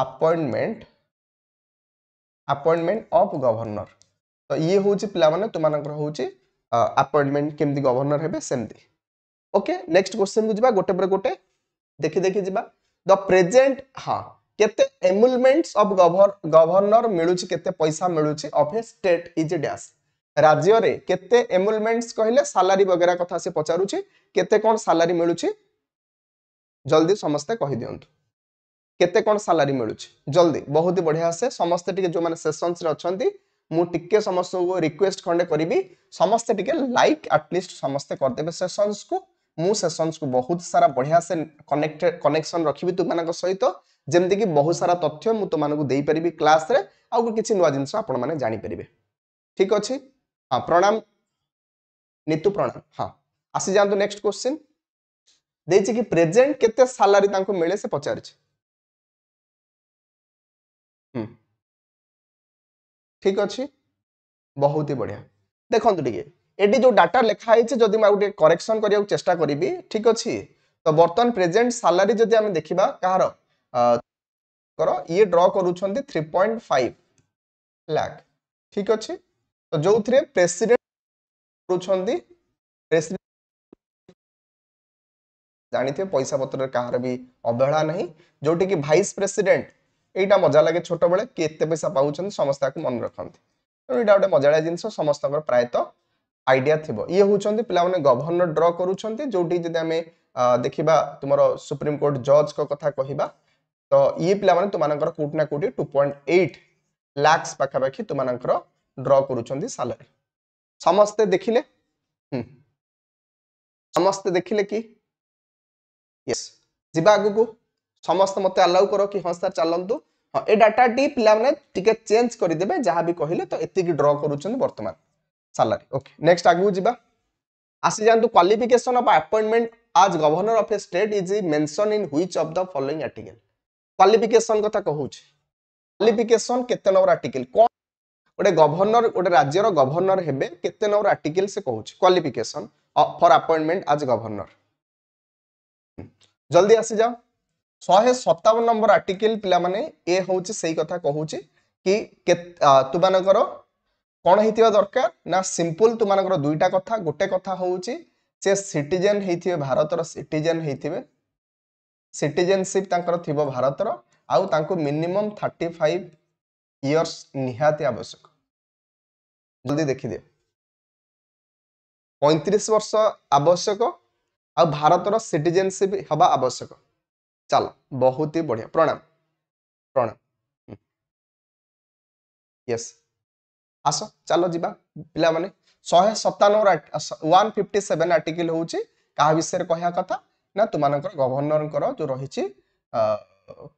appointment appointment of governor तो ये हूँ पे तुम्हारे हूँ आपइंटमेंट
केमी गवर्नर हे सेमती ओके नेक्स्ट क्वेश्चन को गोटे पर गोटे देखि देखी जा द प्रेजेट हाँ केमुलमेंट्स अफ गवर्नर मिलूँ के पैसा मिलूँ of a state is dash ରାଜ୍ୟରେ କେତେ ଏମୁଲମେଣ୍ଟସ୍ କହିଲେ ସାଲାରୀ ବଗେରା କଥା ସେ ପଚାରୁଛି କେତେ କ'ଣ ସାଲାରୀ ମିଳୁଛି ଜଲ୍ଦି ସମସ୍ତେ କହିଦିଅନ୍ତୁ କେତେ କ'ଣ ସାଲାରୀ ମିଳୁଛି ଜଲ୍ଦି ବହୁତ ହି ବଢ଼ିଆ ଆସେ ସମସ୍ତେ ଟିକେ ଯେଉଁମାନେ ସେସନ୍ସରେ ଅଛନ୍ତି ମୁଁ ଟିକେ ସମସ୍ତଙ୍କୁ ରିକ୍ୱେଷ୍ଟ ଖଣ୍ଡେ କରିବି ସମସ୍ତେ ଟିକେ ଲାଇକ୍ ଆଟଲିଷ୍ଟ ସମସ୍ତେ କରିଦେବେ ସେସନ୍ସକୁ ମୁଁ ସେସନ୍ସକୁ ବହୁତ ସାରା ବଢ଼ିଆ ସେ କନେକ୍ଟେଡ଼ କନେକ୍ସନ୍ ରଖିବି ତୁମାନଙ୍କ ସହିତ ଯେମିତିକି ବହୁତ ସାରା ତଥ୍ୟ ମୁଁ ତୁମମାନଙ୍କୁ ଦେଇପାରିବି କ୍ଲାସ୍ରେ ଆଉ କିଛି ନୂଆ ଜିନିଷ ଆପଣମାନେ ଜାଣିପାରିବେ ଠିକ୍ ଅଛି हाँ प्रणाम नीतू
प्रणाम हाँ आसी जातु नेक्स्ट क्वेश्चन ଦେଇଛି କି ପ୍ରେଜେଣ୍ଟ କେତେ ସାଲାରୀ ତାଙ୍କୁ
ମିଳେ ସେ ପଚାରିଛି ଠିକ ଅଛି ବହୁତ ହି ବଢିଆ ଦେଖନ୍ତୁ ଟିକେ ଏଠି ଯୋଉ ଡାଟା ଲେଖା
ହେଇଛି ଯଦି ମୁଁ ଆଉ ଟିକେ କରେକ୍ସନ କରିବାକୁ ଚେଷ୍ଟା କରିବି ଠିକ ଅଛି ତ ବର୍ତ୍ତମାନ ପ୍ରେଜେଣ୍ଟ ସାଲାରୀ ଯଦି ଆମେ ଦେଖିବା କାହାର ଇଏ ଡ୍ର କରୁଛନ୍ତି ଥ୍ରୀ ପଏଣ୍ଟ ଫାଇଭ
ଲାଖ ଠିକ ଅଛି ଯେଉଁଥିରେ ପ୍ରେସିଡେଣ୍ଟ କରୁଛନ୍ତି ପ୍ରେସିଡେଣ୍ଟ ଜାଣିଥିବେ ପଇସା ପତ୍ରରେ କାହାର ବି
ଅବହେଳା ନାହିଁ ଯେଉଁଠିକି ଭାଇସ୍ ପ୍ରେସିଡେଣ୍ଟ ଏଇଟା ମଜା ଲାଗେ ଛୋଟବେଳେ କିଏ ଏତେ ପଇସା ପାଉଛନ୍ତି ସମସ୍ତେ ତାକୁ ମନେ ରଖନ୍ତି ତେଣୁ ଏଇଟା ଗୋଟେ ମଜାଳିଆ ଜିନିଷ ସମସ୍ତଙ୍କର ପ୍ରାୟତଃ ଆଇଡିଆ ଥିବ ଇଏ ହେଉଛନ୍ତି ପିଲାମାନେ ଗଭର୍ଣ୍ଣର ଡ୍ର କରୁଛନ୍ତି ଯେଉଁଠି ଯଦି ଆମେ ଦେଖିବା ତୁମର ସୁପ୍ରିମକୋର୍ଟ ଜଜ୍ଙ୍କ କଥା କହିବା ତ ଇଏ ପିଲାମାନେ ତୁମାନଙ୍କର କେଉଁଠି ନା କେଉଁଠି ଟୁ ପଏଣ୍ଟ ଏଇଟ୍ ଲାକ୍ସ
ପାଖାପାଖି ତୁମାନଙ୍କର ଡ୍ର କରୁଛନ୍ତି ସାଲାରୀ ସମସ୍ତେ ଦେଖିଲେ ସମସ୍ତେ ଦେଖିଲେ କି ୟେସ୍ ଯିବା ଆଗକୁ
ସମସ୍ତେ ମୋତେ ଆଲାଉ କର କି ହଁ ସାର୍ ଚାଲନ୍ତୁ ହଁ ଏ ଡାଟାଟି ପିଲାମାନେ ଟିକେ ଚେଞ୍ଜ କରିଦେବେ ଯାହା ବି କହିଲେ ତ ଏତିକି ଡ୍ର କରୁଛନ୍ତି ବର୍ତ୍ତମାନ ସାଲାରୀ ଓକେ ନେକ୍ସଟ ଆଗକୁ ଯିବା ଆସିଯାଆନ୍ତୁ qualification of appointment as governor of a state is mention in which of the following article qualification କଥା କହୁଛି କ୍ୱାଲିଫିକେସନ୍ କେତେ ନମ୍ବର ଆର୍ଟିକେଲ୍ କ'ଣ ଗୋଟେ ଗଭର୍ଣ୍ଣର ଗୋଟେ ରାଜ୍ୟର ଗଭର୍ଣ୍ଣର ହେବେ କେତେ ନମ୍ବର ଆର୍ଟିକେଲ ସେ କହୁଛି qualification for appointment as governor ଜଲ୍ଦି ଆସିଯାଅ ଶହେ ସତାବନ ନମ୍ବର ଆର୍ଟିକେଲ ପିଲାମାନେ ଏ ହଉଛି ସେଇ କଥା କହୁଛି କି ତୁମାନଙ୍କର କଣ ହେଇଥିବା ଦରକାର ନା ସିମ୍ପୁଲ ତୁମାନଙ୍କର ଦୁଇଟା କଥା ଗୋଟେ କଥା ହଉଛି ସେ ସିଟିଜେନ୍ ହେଇଥିବେ ଭାରତର ସିଟିଜେନ୍ ହେଇଥିବେ ସିଟିଜେନସିପ୍
ତାଙ୍କର ଥିବ ଭାରତର ଆଉ ତାଙ୍କୁ ମିନିମମ୍ ଥାର୍ଟି ଫାଇଭ ଇୟର୍ସ ନିହାତି ଆବଶ୍ୟକ ଜଲ୍ଦି ଦେଖିଦିଅ ପଇଁତିରିଶ ବର୍ଷ ଆବଶ୍ୟକ ଆଉ ଭାରତର ସିଟିଜେନସିପ୍ ହେବା ଆବଶ୍ୟକ ଚାଲ ବହୁତ ହି ବଢ଼ିଆ ପ୍ରଣାମ ପ୍ରଣାମ ୟେସ୍ ଆସ ଚାଲ ଯିବା ପିଲାମାନେ ଶହେ ସତାନବେ ୱାନ୍
ଫିଫ୍ଟି ସେଭେନ୍ ଆର୍ଟିକିଲ୍ ହେଉଛି କାହା ବିଷୟରେ କହିବା କଥା ନା ତୁମାନଙ୍କର ଗଭର୍ଣ୍ଣରଙ୍କର ଯେଉଁ ରହିଛି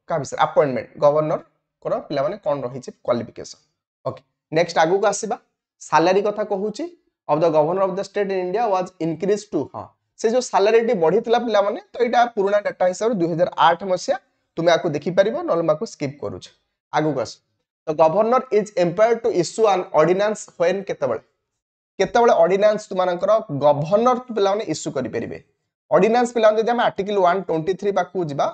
କାହା ବିଷୟରେ ଆପଏଣ୍ଟମେଣ୍ଟ ଗଭର୍ଣ୍ଣର ଙ୍କର ପିଲାମାନେ କ'ଣ ରହିଛି କ୍ୱାଲିଫିକେସନ୍ ଓକେ ନେକ୍ସଟ ଆଗକୁ ଆସିବା ସାଲାରୀ କଥା କହୁଛି of the governor of the state in India was increase to ହଁ ସେ ଯେଉଁ ସାଲାରୀଟି ବଢ଼ିଥିଲା ପିଲାମାନେ ତ ଏଇଟା ପୁରୁଣା ଡାଟା ହିସାବରେ ଦୁଇ ହଜାର ଆଠ ମସିହା ତୁମେ ଆକୁ ଦେଖିପାରିବ ନହେଲେ ମୁଁ ଆକୁ ସ୍କିପ୍ କରୁଛି ଆଗକୁ ଆସ ତ governor is empowered to issue an ordinance when କେତେବେଳେ କେତେବେଳେ ଅର୍ଡିନାନ୍ସ ତୁମମାନଙ୍କର
ଗଭର୍ଣ୍ଣର ପିଲାମାନେ ଇସ୍ୟୁ କରିପାରିବେ ଅର୍ଡିନାନ୍ସ ପିଲାମାନେ ଯଦି ଆମେ ଆର୍ଟିକଲ ୱାନ୍ ଟ୍ୱେଣ୍ଟି ଥ୍ରୀ ପାଖକୁ ଯିବା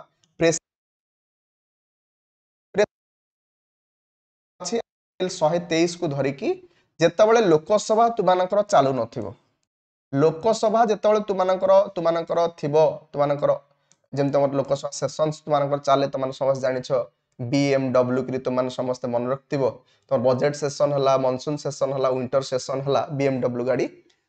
ଅଛି ଶହେ ତେଇଶକୁ ଧରିକି ଯେତେବେଳେ ଲୋକସଭା ତୁମାନଙ୍କର ଚାଲୁ ନଥିବ
ଲୋକସଭା ଯେତେବେଳେ ତୁମାନଙ୍କର ତୁମାନଙ୍କର ଥିବ ତୁମାନଙ୍କର ଯେମିତି ତମର ଲୋକସଭା ସେସନ୍ସ ତୁମାନଙ୍କର ଚାଲେ ତମେ ସମସ୍ତେ ଜାଣିଛ ବିଏମ୍ଡବ୍ଲ୍ୟୁ କିରି ତୁମେ ସମସ୍ତେ ମନେ ରଖିଥିବ ତୁମର ବଜେଟ୍ ସେସନ୍ ହେଲା ମନସୁନ୍ ସେସନ୍ ହେଲା ୱିଣ୍ଟର ସେସନ୍ ହେଲା ବିଏମ୍ଡବ୍ଲ୍ୟୁ ଗାଡ଼ି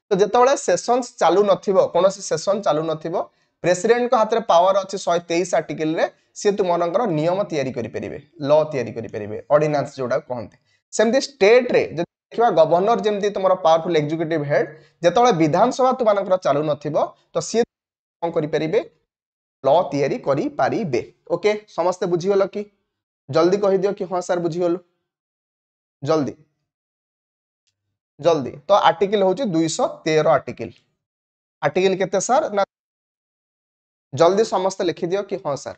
ତ ଯେତେବେଳେ ସେସନ୍ସ ଚାଲୁ ନଥିବ କୌଣସି ସେସନ୍ ଚାଲୁ ନଥିବ ପ୍ରେସିଡେଣ୍ଟଙ୍କ ହାତରେ ପାୱାର ଅଛି ଶହେ ତେଇଶ ଆର୍ଟିକିଲରେ ସିଏ ତୁମମାନଙ୍କର ନିୟମ ତିଆରି କରିପାରିବେ ଲ ତିଆରି କରିପାରିବେ ଅର୍ଡିନାନ୍ସ ଯେଉଁଟା କହନ୍ତି ସେମିତି ଷ୍ଟେଟ୍ରେ ଯଦି ଦେଖିବା ଗଭର୍ଣ୍ଣର ଯେମିତି ତୁମର ପାୱାରଫୁଲ୍ ଏକ୍ଜିକ୍ୟୁଟିଭ୍ ହେଡ୍ ଯେତେବେଳେ ବିଧାନସଭା ତୁମମାନଙ୍କର ଚାଲୁନଥିବ ତ ସିଏ କ'ଣ କରିପାରିବେ ଲ ତିଆରି କରିପାରିବେ ଓକେ ସମସ୍ତେ ବୁଝିଗଲ କି ଜଲ୍ଦି କହିଦିଅ କି ହଁ ସାର୍ ବୁଝିଗଲୁ
ଜଲ୍ଦି ଜଲ୍ଦି ତ ଆର୍ଟିକିଲ୍ ହେଉଛି ଦୁଇଶହ ତେର ଆର୍ଟିକିଲ୍
ଆର୍ଟିକିଲ୍ କେତେ ସାର୍ ନା ଜଲ୍ଦି ସମସ୍ତେ ଲେଖିଦିଅ କି ହଁ ସାର୍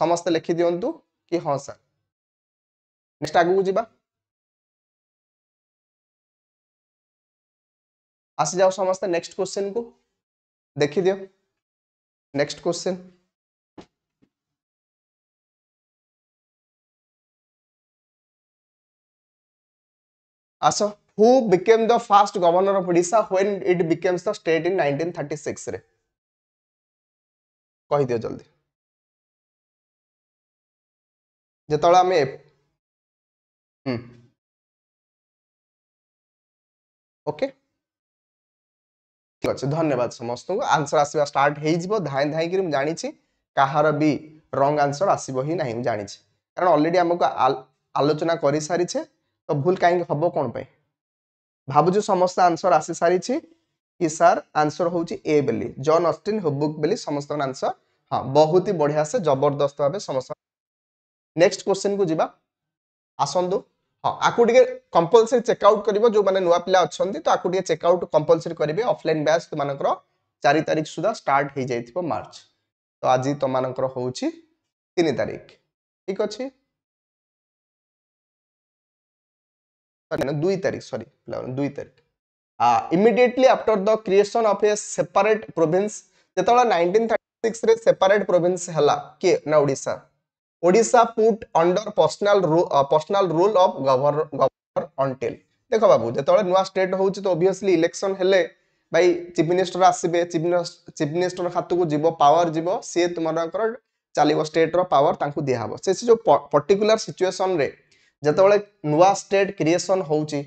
ସମସ୍ତେ ଲେଖି ଦିଅନ୍ତୁ କି ହଁ ସାର୍ ନେକ୍ସଟ ଆଗକୁ ଯିବା ଆସିଯାଉ ସମସ୍ତେ ନେକ୍ସଟ କ୍ୱେଶ୍ଚିନ୍କୁ ଦେଖିଦିଅ ନେକ୍ସଟ କ୍ୱେଶ୍ଚିନ୍ ଆସ
who became the first governor of Odisha when it became the state in nineteen thirty ସିକ୍ସରେ
କହିଦିଅ ଜଲ୍ଦି ଯେତେବେଳେ ଆମେ ଓକେ ଠିକ ଅଛି ଧନ୍ୟବାଦ ସମସ୍ତଙ୍କୁ ଆନ୍ସର
ଆସିବା ଷ୍ଟାର୍ଟ ହେଇଯିବ ଧାଇଁ ଧାଇଁକିରି ମୁଁ ଜାଣିଛି କାହାର ବି ରଙ୍ଗ ଆନ୍ସର ଆସିବ ହିଁ ନାହିଁ ମୁଁ ଜାଣିଛି କାରଣ ଅଲରେଡ଼ି ଆମକୁ ଆଲୋଚନା କରିସାରିଛେ ତ ଭୁଲ କାହିଁକି ହବ କ'ଣ ପାଇଁ ଭାବୁଛୁ ସମସ୍ତେ ଆନ୍ସର ଆସିସାରିଛି କି ସାର୍ ଆନ୍ସର ହଉଛି ଏ ବୋଲି ଜନ୍ ଅଷ୍ଟିନ ହୁବୁକ୍ ବୋଲି ସମସ୍ତଙ୍କ ଆନ୍ସର ହଁ ବହୁତ ହି ବଢ଼ିଆ ସେ ଜବରଦସ୍ତ ଭାବେ ସମସ୍ତ ନେକ୍ସଟ କ୍ୱେଶ୍ଚିନ୍କୁ ଯିବା ଆସନ୍ତୁ ହଁ ଆକୁ ଟିକେ କମ୍ପଲସରି ଚେକଆଉଟ୍ କରିବ ଯେଉଁମାନେ ନୂଆ ପିଲା ଅଛନ୍ତି ତ ଆକୁ ଟିକେ ଚେକଆଉଟ୍ କମ୍ପଲସରି କରିବେ ଅଫଲାଇନ୍ ବ୍ୟାଚ୍ ତୁମାନଙ୍କର ଚାରି ତାରିଖ ସୁଦ୍ଧା
ଷ୍ଟାର୍ଟ ହେଇଯାଇଥିବ ମାର୍ଚ୍ଚ ତ ଆଜି ତୁମାନଙ୍କର ହେଉଛି ତିନି ତାରିଖ ଠିକ୍ ଅଛି ଦୁଇ ତାରିଖ ସରି ପିଲାମାନେ ଦୁଇ ତାରିଖ immediately after the creation of a separate province
যেতবে নাইনটিন থার্টি সিক্সরে সেপারেট প্রোভিন্স হল কি না Odisha Odisha put under personal personal rule of governor governor until দেখ বাবু যেতবে নূয়া স্টেট হচ্ছে তো অবভিয়াসলি ইলেকশন হলে ভাই চিফ মিনিষ্টর আসবে চিফ মিনিষ্টর হাতকু যাব পাওয়ার যাব সি তোমার চালিব স্টেটর পাওয়ার তাঁকু দিয়া হব সে যে পর্টিকুলার সিচুয়েসনরে যেতবে নূয়া স্টেট ক্রিয়েসন হচ্ছে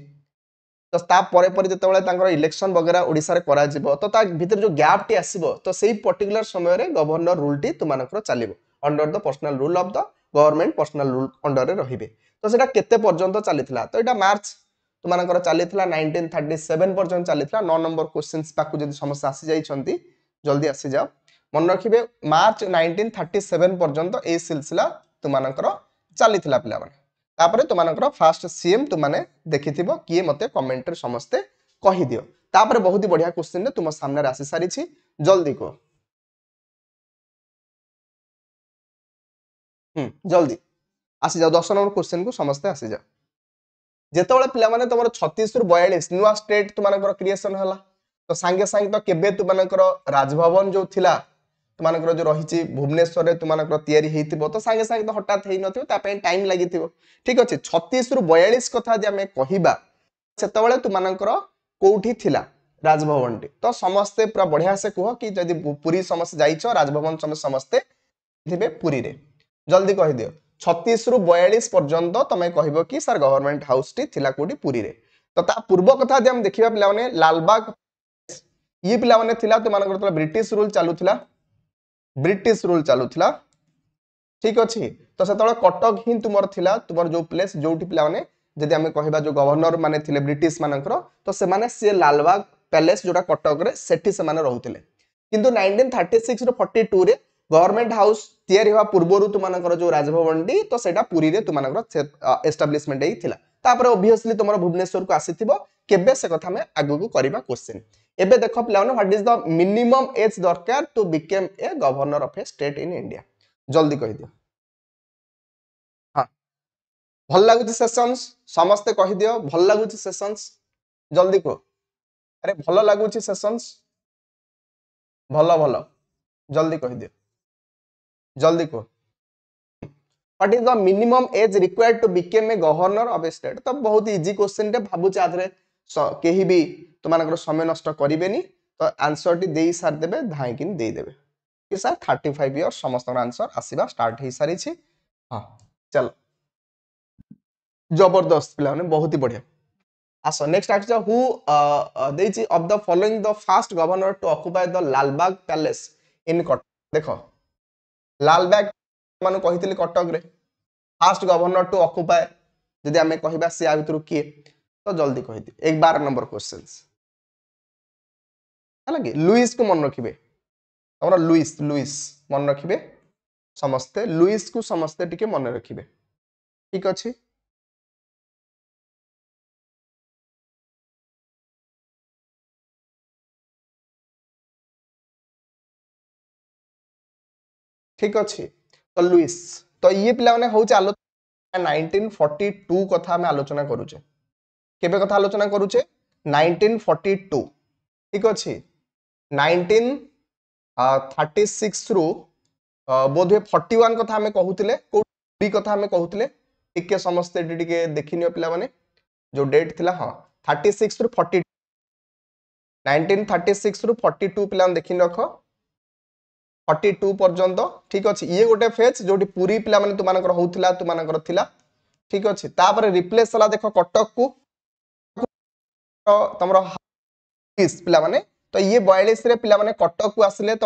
তো তাপরে পরে যেতবে তাঁর ইলেকশন বগেরা ওড়শার করা তো তা ভিতরে যে গ্যাপটি আসব তো সেই পর্টিকুলার সময়ের গভর্নর রুলটি তোমার চালিব under the personal rule of the government personal rule অন্ডরে রহবে তো সেটা কেতে পর্যন্ত চালিলা তো এটা মার্চ তোমার চালিলা নাইনটিন থার্টি সেভেন পর্যন্ত চালিলা ন নম্বর কোশ্চিন্স পাখু যদি সমস্ত আসি যাই জলদি আসি যাও মনে রাখবে মার্চ নাইনটিন থার্টি সেভেন পর্যন্ত এই সিলসিলা তোমার চালিলা পিলামানে তাপরে তোমার ফার্স্ট সিএম তোমাকে দেখিথিব কি মতো
কমেন্টরে সমস্তে কহিদিও তাপরে বহুত বঢ়িয়া কোশ্চিন তুম সামনে আসি সারিছি জলদি কুহ
ହୁଁ ଜଲ୍ଦି ଆସିଯାଅ ଦଶ ନମ୍ବର କୋଶ୍ଚିନ୍କୁ ସମସ୍ତେ ଆସିଯାଅ ଯେତେବେଳେ ପିଲାମାନେ ତମର ଛତିଶରୁ
ବୟାଳିଶ ନୂଆ ଷ୍ଟେଟ୍ ତୁମାନଙ୍କର କ୍ରିଏସନ୍ ହେଲା ତ ସାଙ୍ଗେ ସାଙ୍ଗେ ତ କେବେ ତୁମାନଙ୍କର ରାଜଭବନ ଯେଉଁ ଥିଲା ତୁମାନଙ୍କର ଯେଉଁ ରହିଛି ଭୁବନେଶ୍ୱରରେ ତୁମାନଙ୍କର ତିଆରି ହେଇଥିବ ତ ସାଙ୍ଗେ ସାଙ୍ଗେ ତ ହଠାତ୍ ହେଇନଥିବ ତା ପାଇଁ ଟାଇମ୍ ଲାଗିଥିବ ଠିକ୍ ଅଛି ଛତିଶରୁ ବୟାଳିଶ କଥା ଯଦି ଆମେ କହିବା ସେତେବେଳେ ତୁମାନଙ୍କର କୋଉଠି ଥିଲା ରାଜଭବନଟି ତ ସମସ୍ତେ ପୁରା ବଢ଼ିଆ ସେ କୁହ କି ଯଦି ପୁରୀ ସମସ୍ତେ ଯାଇଛ ରାଜଭବନ ସମସ୍ତେ ଥିବେ ପୁରୀରେ জলদি কহিদিও ছত্রিশ রু বয়াশ পর্যন্ত তুমি কহব কি স্যার গভর্নমেন্ট হাউসটি লা কোটি পুরী তো তা পূর্ব কথা যদি আমি দেখা পিলামানে লালবাগ ইয়ে পিলামানে লা তোমার যেত ব্রিটিশ রুল চালুলা ব্রিটিশ রুল চালুলা ঠিক আছে তো সেতবে কটক হি তোমার লা তোমার যে প্লেস যেটি পিলামানে যদি আমি কহবা যে গভর্নর মানে লে ব্রিটিশ মানকর তো সে সি লালবাগ প্যালেস যেটা কটকরে সেটি সে রুলে কিন্তু নাইনটিন থার্টি সিক্স রু ফর্টি টু রে গভর্নমেন্ট হাউস ତିଆରି ହେବା ପୂର୍ବରୁ ତୁମାନଙ୍କର ଯେଉଁ ରାଜଭବନଟି ତ ସେଇଟା ପୁରୀରେ ତୁମାନଙ୍କର ଏଷ୍ଟାବ୍ଲିଶମେଣ୍ଟ ହେଇଥିଲା ତାପରେ ଓଭିୟସଲି ତୁମର ଭୁବନେଶ୍ୱରକୁ ଆସିଥିବ କେବେ ସେ କଥା ଆମେ ଆଗକୁ କରିବା କ୍ୱେଶ୍ଚିନ୍ ଏବେ ଦେଖ ପିଲାମାନେ what is the minimum age ଦରକାର to become a governor of a state in India ଜଲ୍ଦି କହିଦିଅ
ହଁ ଭଲ ଲାଗୁଛି ସେସନ୍ସ ସମସ୍ତେ କହିଦିଅ ଭଲ ଲାଗୁଛି ସେସନ୍ସ ଜଲ୍ଦି କୁହ ଆରେ ଭଲ ଲାଗୁଛି ସେସନ୍ସ ଭଲ ଭଲ ଜଲ୍ଦି କହିଦିଅ जल्दी को what is
the minimum age required to become a governor of a state तो बहुत इजी क्वेश्चन टे भाबुचे आधे केही भी তোমাদের সময় নষ্ট করবেনি তো আনসরটি দিয়ে সারিদেবে ধাইকি দিয়েদেবে কি স্যার থার্টি ফাইভ ইয়র্স সমস্ত আনসর আসবা স্টার্ট হয়ে সারিছি হ্যাঁ চল জবরদস্ত পিলা মানে বহুত হি বঢ়িয়া আস নেক্সট আসছে হু দিয়েছি of the following the first governor to occupy the Lalbagh palace in Cuttack দেখো লাল ବ୍ୟାଗ୍ ମାନଙ୍କୁ କହିଥିଲି କଟକରେ ଫାଷ୍ଟ ଗଭର୍ଣ୍ଣର ଟୁ ଅକୁପାଏ ଯଦି ଆମେ କହିବା ସେ ଆ ଭିତରୁ କିଏ ତ ଜଲ୍ଦି କହିଦିଅ ଏକ ବାର ନମ୍ବର କ୍ୱେଶ୍ଚନ୍ସ ହେଲା କି ଲୁଇସ୍କୁ ମନେ ରଖିବେ
ଆମର ଲୁଇସ୍ ଲୁଇସ୍ ମନେ ରଖିବେ ସମସ୍ତେ ଲୁଇସ୍କୁ ସମସ୍ତେ ଟିକେ ମନେ ରଖିବେ
ଠିକ୍ ଅଛି ঠিক ଅଛି ତ ଲୁଇସ୍ ତ ଇଏ ପିଲାମାନେ ହେଉଛି
ଆଲୋଚନା ନାଇନଟିନ୍ ଫର୍ଟି ଟୁ କଥା ଆମେ ଆଲୋଚନା କରୁଛେ କେବେ କଥା ଆଲୋଚନା
କରୁଛେ ନାଇନଟିନ୍ ଫର୍ଟି ଟୁ ଠିକ୍ ଅଛି ନାଇନଟିନ୍ থার্টি সিক্সরু বোধহয় ফর্টি ওয়ান কথা আমি কহুলে কোটি কথা আমি কহুলে টিকে সমস্তে এটি টিকে দেখি নিও পিলা মানে যে ডেট লা হ্যাঁ থার্টি সিক্স রু ফর্টি নাইনটিন থার্টি সিক্স রু ফর্টি টু পিলা দেখি রখ ফর্টি টু পর্যন্ত ঠিক আছে ইয়ে গোটে ফেজ যেটি পুরী পিলামানে তোমাদের হোলা তোমাদের লা ঠিক আছে তাপরে রিপ্লেস হল দেখ কটকু তোমার পিলামানে তো ইয়ে বয়ালিশে পিলামানে কটকু আসলে তো